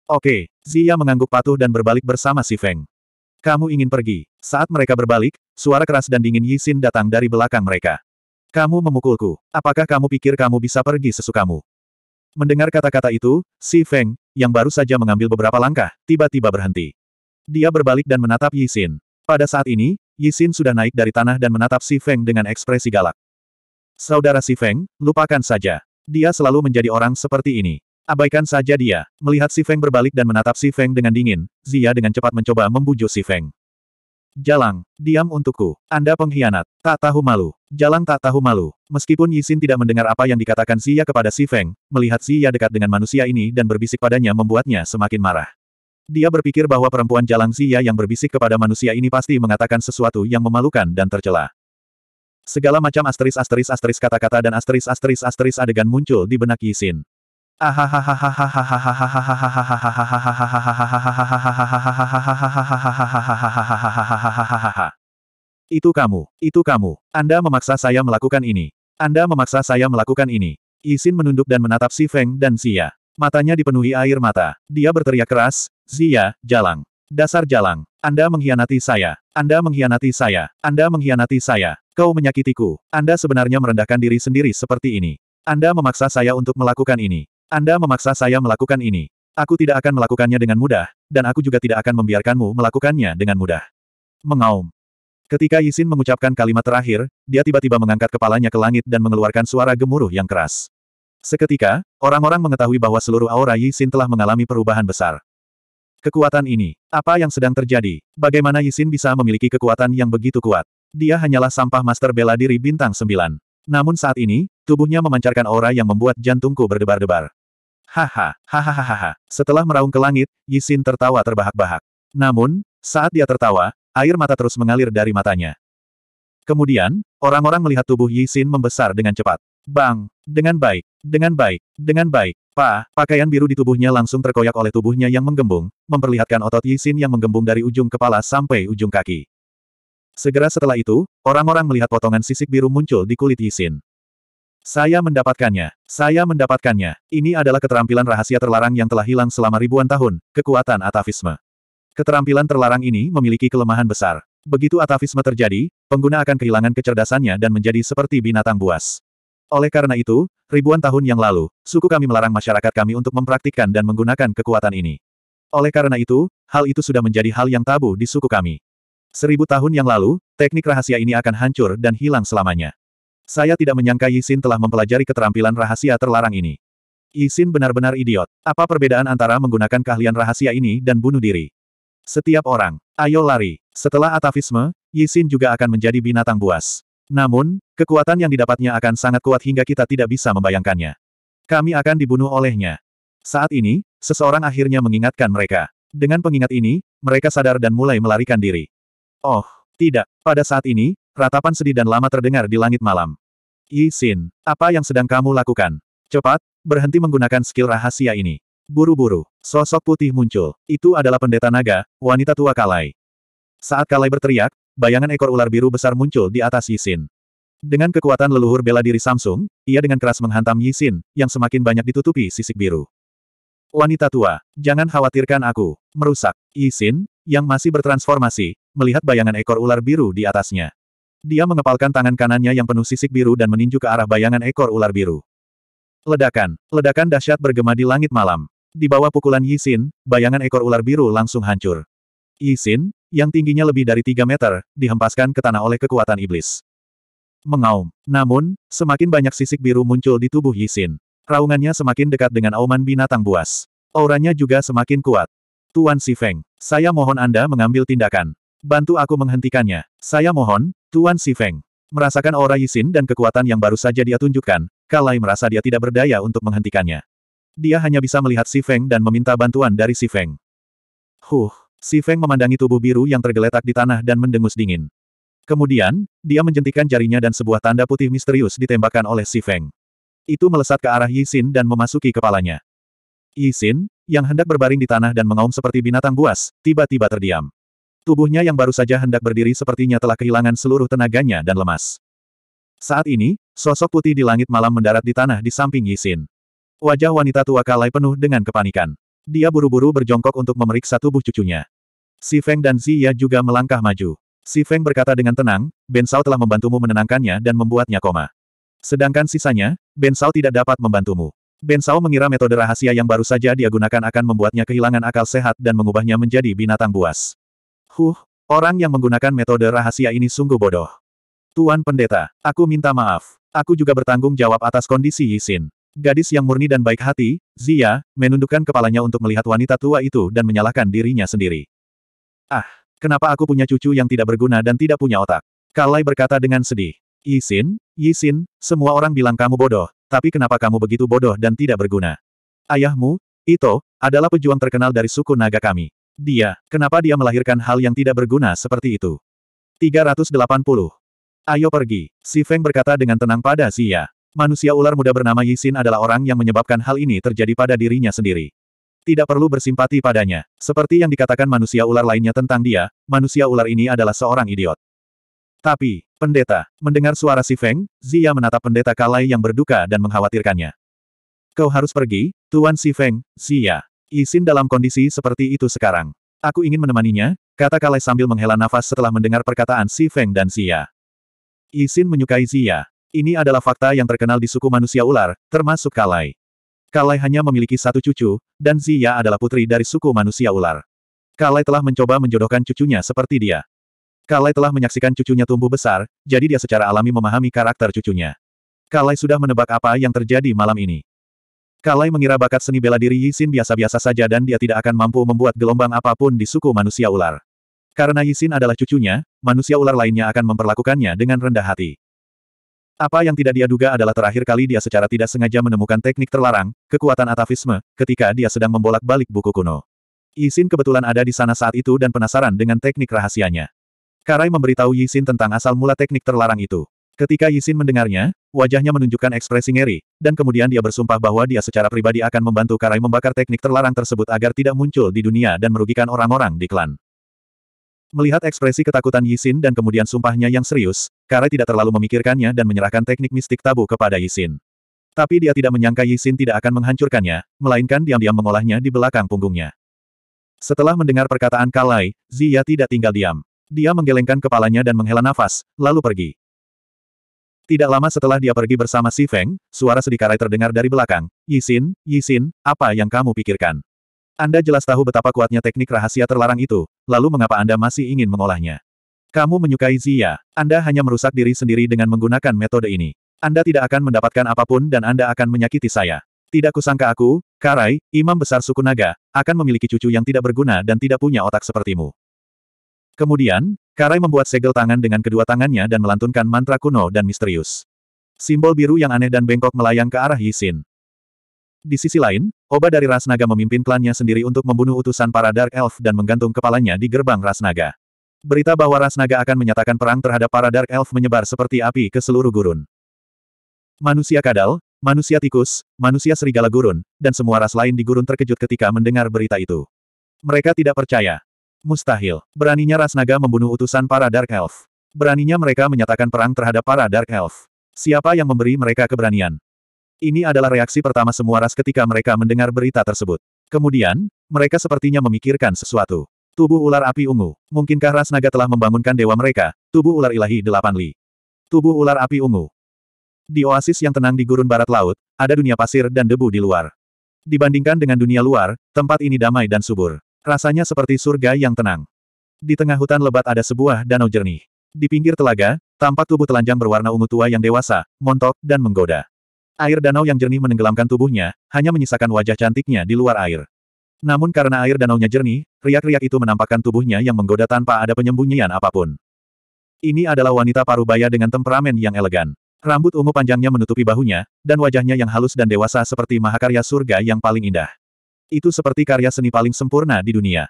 Oke, Zia mengangguk patuh dan berbalik bersama Si Feng. Kamu ingin pergi. Saat mereka berbalik, suara keras dan dingin Yixin datang dari belakang mereka. Kamu memukulku. Apakah kamu pikir kamu bisa pergi sesukamu? Mendengar kata-kata itu, Si Feng, yang baru saja mengambil beberapa langkah, tiba-tiba berhenti. Dia berbalik dan menatap Yisin. Pada saat ini, Yisin sudah naik dari tanah dan menatap Si Feng dengan ekspresi galak. Saudara Si Feng, lupakan saja. Dia selalu menjadi orang seperti ini. Abaikan saja dia. Melihat Si Feng berbalik dan menatap Si Feng dengan dingin, Zia dengan cepat mencoba membujuk Si Feng. Jalang, diam untukku. Anda pengkhianat. Tak tahu malu. Jalang tak tahu malu. Meskipun Yisin tidak mendengar apa yang dikatakan Xia ya kepada Si Feng, melihat Xia ya dekat dengan manusia ini dan berbisik padanya membuatnya semakin marah. Dia berpikir bahwa perempuan Jalang Xia ya yang berbisik kepada manusia ini pasti mengatakan sesuatu yang memalukan dan tercela. Segala macam asteris asteris asteris kata-kata dan asteris asteris asteris adegan muncul di benak Yisin. Itu kamu, itu kamu. Anda memaksa saya melakukan ini. Anda memaksa saya melakukan ini. Isin menunduk dan menatap si Feng dan Xia. Matanya dipenuhi air mata. Dia berteriak keras, Xia, jalang. Dasar jalang. Anda mengkhianati saya. Anda mengkhianati saya. Anda mengkhianati saya. Kau menyakitiku. Anda sebenarnya merendahkan diri sendiri seperti ini. Anda memaksa saya untuk melakukan ini. Anda memaksa saya melakukan ini. Aku tidak akan melakukannya dengan mudah, dan aku juga tidak akan membiarkanmu melakukannya dengan mudah. Mengaum. Ketika Yisin mengucapkan kalimat terakhir, dia tiba-tiba mengangkat kepalanya ke langit dan mengeluarkan suara gemuruh yang keras. Seketika, orang-orang mengetahui bahwa seluruh aura Yisin telah mengalami perubahan besar. Kekuatan ini, apa yang sedang terjadi? Bagaimana Yisin bisa memiliki kekuatan yang begitu kuat? Dia hanyalah sampah master bela diri bintang 9. Namun saat ini, tubuhnya memancarkan aura yang membuat jantungku berdebar-debar. Haha, hahaha. Setelah meraung ke langit, Yisin tertawa terbahak-bahak. Namun, saat dia tertawa, air mata terus mengalir dari matanya. Kemudian, orang-orang melihat tubuh Yisin membesar dengan cepat. Bang! Dengan baik, dengan baik, dengan baik. Pa, pakaian biru di tubuhnya langsung terkoyak oleh tubuhnya yang menggembung, memperlihatkan otot Yisin yang menggembung dari ujung kepala sampai ujung kaki. Segera setelah itu, orang-orang melihat potongan sisik biru muncul di kulit Yisin. Saya mendapatkannya. Saya mendapatkannya. Ini adalah keterampilan rahasia terlarang yang telah hilang selama ribuan tahun, kekuatan atavisme. Keterampilan terlarang ini memiliki kelemahan besar. Begitu atavisme terjadi, pengguna akan kehilangan kecerdasannya dan menjadi seperti binatang buas. Oleh karena itu, ribuan tahun yang lalu, suku kami melarang masyarakat kami untuk mempraktikkan dan menggunakan kekuatan ini. Oleh karena itu, hal itu sudah menjadi hal yang tabu di suku kami. Seribu tahun yang lalu, teknik rahasia ini akan hancur dan hilang selamanya. Saya tidak menyangka Yisin telah mempelajari keterampilan rahasia terlarang ini. Yisin benar-benar idiot. Apa perbedaan antara menggunakan keahlian rahasia ini dan bunuh diri? Setiap orang, ayo lari. Setelah atavisme, Yisin juga akan menjadi binatang buas. Namun, kekuatan yang didapatnya akan sangat kuat hingga kita tidak bisa membayangkannya. Kami akan dibunuh olehnya. Saat ini, seseorang akhirnya mengingatkan mereka. Dengan pengingat ini, mereka sadar dan mulai melarikan diri. Oh, tidak. Pada saat ini, ratapan sedih dan lama terdengar di langit malam. Yi Xin, apa yang sedang kamu lakukan? Cepat, berhenti menggunakan skill rahasia ini. Buru-buru, sosok putih muncul. Itu adalah pendeta naga, wanita tua Kalai. Saat Kalai berteriak, bayangan ekor ular biru besar muncul di atas Yi Xin. Dengan kekuatan leluhur bela diri Samsung, ia dengan keras menghantam Yi Xin, yang semakin banyak ditutupi sisik biru. Wanita tua, jangan khawatirkan aku. Merusak. Yi Xin, yang masih bertransformasi, melihat bayangan ekor ular biru di atasnya. Dia mengepalkan tangan kanannya yang penuh sisik biru dan meninju ke arah bayangan ekor ular biru. Ledakan, ledakan dahsyat bergema di langit malam. Di bawah pukulan Yisin, bayangan ekor ular biru langsung hancur. Yisin, yang tingginya lebih dari 3 meter, dihempaskan ke tanah oleh kekuatan iblis. Mengaum. Namun, semakin banyak sisik biru muncul di tubuh Yisin. Raungannya semakin dekat dengan auman binatang buas. Auranya juga semakin kuat. Tuan Sifeng, saya mohon Anda mengambil tindakan. Bantu aku menghentikannya. Saya mohon, Tuan Si Feng Merasakan aura Yisin dan kekuatan yang baru saja dia tunjukkan, Kalai merasa dia tidak berdaya untuk menghentikannya. Dia hanya bisa melihat Si Feng dan meminta bantuan dari Si Sifeng. Huh, Feng memandangi tubuh biru yang tergeletak di tanah dan mendengus dingin. Kemudian, dia menjentikan jarinya dan sebuah tanda putih misterius ditembakkan oleh Si Feng. Itu melesat ke arah Yisin dan memasuki kepalanya. Yisin, yang hendak berbaring di tanah dan mengaum seperti binatang buas, tiba-tiba terdiam. Tubuhnya yang baru saja hendak berdiri sepertinya telah kehilangan seluruh tenaganya dan lemas. Saat ini, sosok putih di langit malam mendarat di tanah di samping Yisin. Wajah wanita tua kalai penuh dengan kepanikan. Dia buru-buru berjongkok untuk memeriksa tubuh cucunya. Si Feng dan Ziya juga melangkah maju. Si Feng berkata dengan tenang, Ben Sao telah membantumu menenangkannya dan membuatnya koma. Sedangkan sisanya, Ben Sao tidak dapat membantumu. Ben Sao mengira metode rahasia yang baru saja dia gunakan akan membuatnya kehilangan akal sehat dan mengubahnya menjadi binatang buas. Huh, orang yang menggunakan metode rahasia ini sungguh bodoh. Tuan Pendeta, aku minta maaf. Aku juga bertanggung jawab atas kondisi Yisin. Gadis yang murni dan baik hati, Zia, menundukkan kepalanya untuk melihat wanita tua itu dan menyalahkan dirinya sendiri. Ah, kenapa aku punya cucu yang tidak berguna dan tidak punya otak? Kalai berkata dengan sedih. Yisin, Yisin, semua orang bilang kamu bodoh, tapi kenapa kamu begitu bodoh dan tidak berguna? Ayahmu, Ito, adalah pejuang terkenal dari suku naga kami. Dia, kenapa dia melahirkan hal yang tidak berguna seperti itu? 380. Ayo pergi, Si Feng berkata dengan tenang pada Xia. Manusia ular muda bernama Yixin adalah orang yang menyebabkan hal ini terjadi pada dirinya sendiri. Tidak perlu bersimpati padanya. Seperti yang dikatakan manusia ular lainnya tentang dia, manusia ular ini adalah seorang idiot. Tapi, pendeta, mendengar suara si Feng, Zia menatap pendeta Kalai yang berduka dan mengkhawatirkannya. Kau harus pergi, Tuan si Feng, Zia. Isin dalam kondisi seperti itu sekarang. Aku ingin menemaninya, kata Kalai sambil menghela nafas setelah mendengar perkataan Si Feng dan Xia. Isin menyukai Xia. Ini adalah fakta yang terkenal di suku manusia ular, termasuk Kalai. Kalai hanya memiliki satu cucu, dan Xia adalah putri dari suku manusia ular. Kalai telah mencoba menjodohkan cucunya seperti dia. Kalai telah menyaksikan cucunya tumbuh besar, jadi dia secara alami memahami karakter cucunya. Kalai sudah menebak apa yang terjadi malam ini. Kalai mengira bakat seni bela diri Yisin biasa-biasa saja dan dia tidak akan mampu membuat gelombang apapun di suku manusia ular. Karena Yisin adalah cucunya, manusia ular lainnya akan memperlakukannya dengan rendah hati. Apa yang tidak dia duga adalah terakhir kali dia secara tidak sengaja menemukan teknik terlarang, kekuatan atavisme, ketika dia sedang membolak-balik buku kuno. Yisin kebetulan ada di sana saat itu dan penasaran dengan teknik rahasianya. Karai memberitahu Yisin tentang asal mula teknik terlarang itu. Ketika Yisin mendengarnya, wajahnya menunjukkan ekspresi ngeri, dan kemudian dia bersumpah bahwa dia secara pribadi akan membantu Karai membakar teknik terlarang tersebut agar tidak muncul di dunia dan merugikan orang-orang di klan. Melihat ekspresi ketakutan Yisin dan kemudian sumpahnya yang serius, Karai tidak terlalu memikirkannya dan menyerahkan teknik mistik tabu kepada Yisin. Tapi dia tidak menyangka Yisin tidak akan menghancurkannya, melainkan diam-diam mengolahnya di belakang punggungnya. Setelah mendengar perkataan Kalai, Zia tidak tinggal diam. Dia menggelengkan kepalanya dan menghela nafas, lalu pergi. Tidak lama setelah dia pergi bersama Si Feng, suara sedikarai terdengar dari belakang. Yisin, Yisin, apa yang kamu pikirkan? Anda jelas tahu betapa kuatnya teknik rahasia terlarang itu, lalu mengapa Anda masih ingin mengolahnya? Kamu menyukai Zia. Anda hanya merusak diri sendiri dengan menggunakan metode ini. Anda tidak akan mendapatkan apapun dan Anda akan menyakiti saya. Tidak kusangka aku, Karai, imam besar suku naga, akan memiliki cucu yang tidak berguna dan tidak punya otak sepertimu. Kemudian, Karai membuat segel tangan dengan kedua tangannya dan melantunkan mantra kuno dan misterius. Simbol biru yang aneh dan bengkok melayang ke arah Yisin. Di sisi lain, Oba dari Ras Naga memimpin klannya sendiri untuk membunuh utusan para Dark Elf dan menggantung kepalanya di gerbang Ras Naga. Berita bahwa Ras Naga akan menyatakan perang terhadap para Dark Elf menyebar seperti api ke seluruh gurun. Manusia kadal, manusia tikus, manusia serigala gurun, dan semua ras lain di gurun terkejut ketika mendengar berita itu. Mereka tidak percaya. Mustahil. Beraninya Rasnaga membunuh utusan para Dark Elf. Beraninya mereka menyatakan perang terhadap para Dark Elf. Siapa yang memberi mereka keberanian? Ini adalah reaksi pertama semua ras ketika mereka mendengar berita tersebut. Kemudian, mereka sepertinya memikirkan sesuatu. Tubuh ular api ungu. Mungkinkah ras naga telah membangunkan dewa mereka, tubuh ular ilahi delapan li. Tubuh ular api ungu. Di oasis yang tenang di gurun barat laut, ada dunia pasir dan debu di luar. Dibandingkan dengan dunia luar, tempat ini damai dan subur. Rasanya seperti surga yang tenang. Di tengah hutan lebat ada sebuah danau jernih. Di pinggir telaga, tampak tubuh telanjang berwarna ungu tua yang dewasa, montok, dan menggoda. Air danau yang jernih menenggelamkan tubuhnya, hanya menyisakan wajah cantiknya di luar air. Namun karena air danaunya jernih, riak-riak itu menampakkan tubuhnya yang menggoda tanpa ada penyembunyian apapun. Ini adalah wanita parubaya dengan temperamen yang elegan. Rambut ungu panjangnya menutupi bahunya, dan wajahnya yang halus dan dewasa seperti mahakarya surga yang paling indah. Itu seperti karya seni paling sempurna di dunia.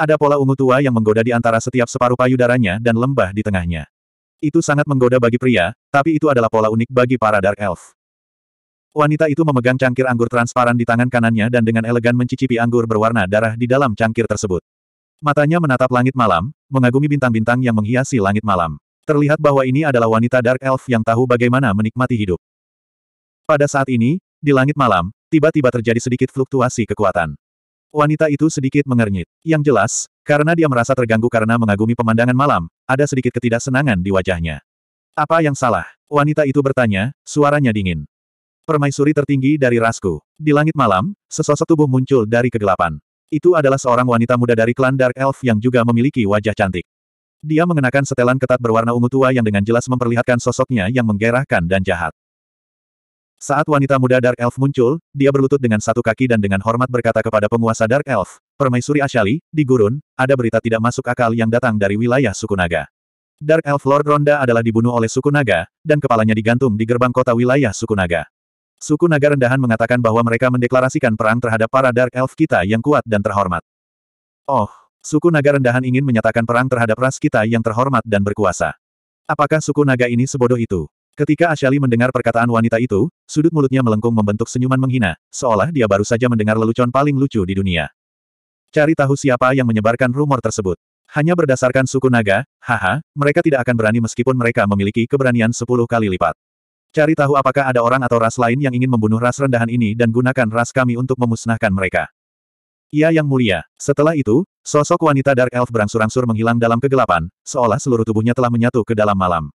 Ada pola ungu tua yang menggoda di antara setiap separuh payudaranya dan lembah di tengahnya. Itu sangat menggoda bagi pria, tapi itu adalah pola unik bagi para Dark Elf. Wanita itu memegang cangkir anggur transparan di tangan kanannya dan dengan elegan mencicipi anggur berwarna darah di dalam cangkir tersebut. Matanya menatap langit malam, mengagumi bintang-bintang yang menghiasi langit malam. Terlihat bahwa ini adalah wanita Dark Elf yang tahu bagaimana menikmati hidup. Pada saat ini, di langit malam, tiba-tiba terjadi sedikit fluktuasi kekuatan. Wanita itu sedikit mengernyit. Yang jelas, karena dia merasa terganggu karena mengagumi pemandangan malam, ada sedikit ketidaksenangan di wajahnya. Apa yang salah? Wanita itu bertanya, suaranya dingin. Permaisuri tertinggi dari rasku. Di langit malam, sesosok tubuh muncul dari kegelapan. Itu adalah seorang wanita muda dari klan Dark Elf yang juga memiliki wajah cantik. Dia mengenakan setelan ketat berwarna ungu tua yang dengan jelas memperlihatkan sosoknya yang menggerahkan dan jahat. Saat wanita muda Dark Elf muncul, dia berlutut dengan satu kaki dan dengan hormat berkata kepada penguasa Dark Elf, Permaisuri Ashali, di gurun, ada berita tidak masuk akal yang datang dari wilayah suku Naga. Dark Elf Lord Ronda adalah dibunuh oleh suku Naga, dan kepalanya digantung di gerbang kota wilayah suku Naga. Suku Naga rendahan mengatakan bahwa mereka mendeklarasikan perang terhadap para Dark Elf kita yang kuat dan terhormat. Oh, suku Naga rendahan ingin menyatakan perang terhadap ras kita yang terhormat dan berkuasa. Apakah suku Naga ini sebodoh itu? Ketika Ashali mendengar perkataan wanita itu, sudut mulutnya melengkung membentuk senyuman menghina, seolah dia baru saja mendengar lelucon paling lucu di dunia. Cari tahu siapa yang menyebarkan rumor tersebut. Hanya berdasarkan suku naga, haha, mereka tidak akan berani meskipun mereka memiliki keberanian sepuluh kali lipat. Cari tahu apakah ada orang atau ras lain yang ingin membunuh ras rendahan ini dan gunakan ras kami untuk memusnahkan mereka. Ia yang mulia. Setelah itu, sosok wanita Dark Elf berangsur-angsur menghilang dalam kegelapan, seolah seluruh tubuhnya telah menyatu ke dalam malam.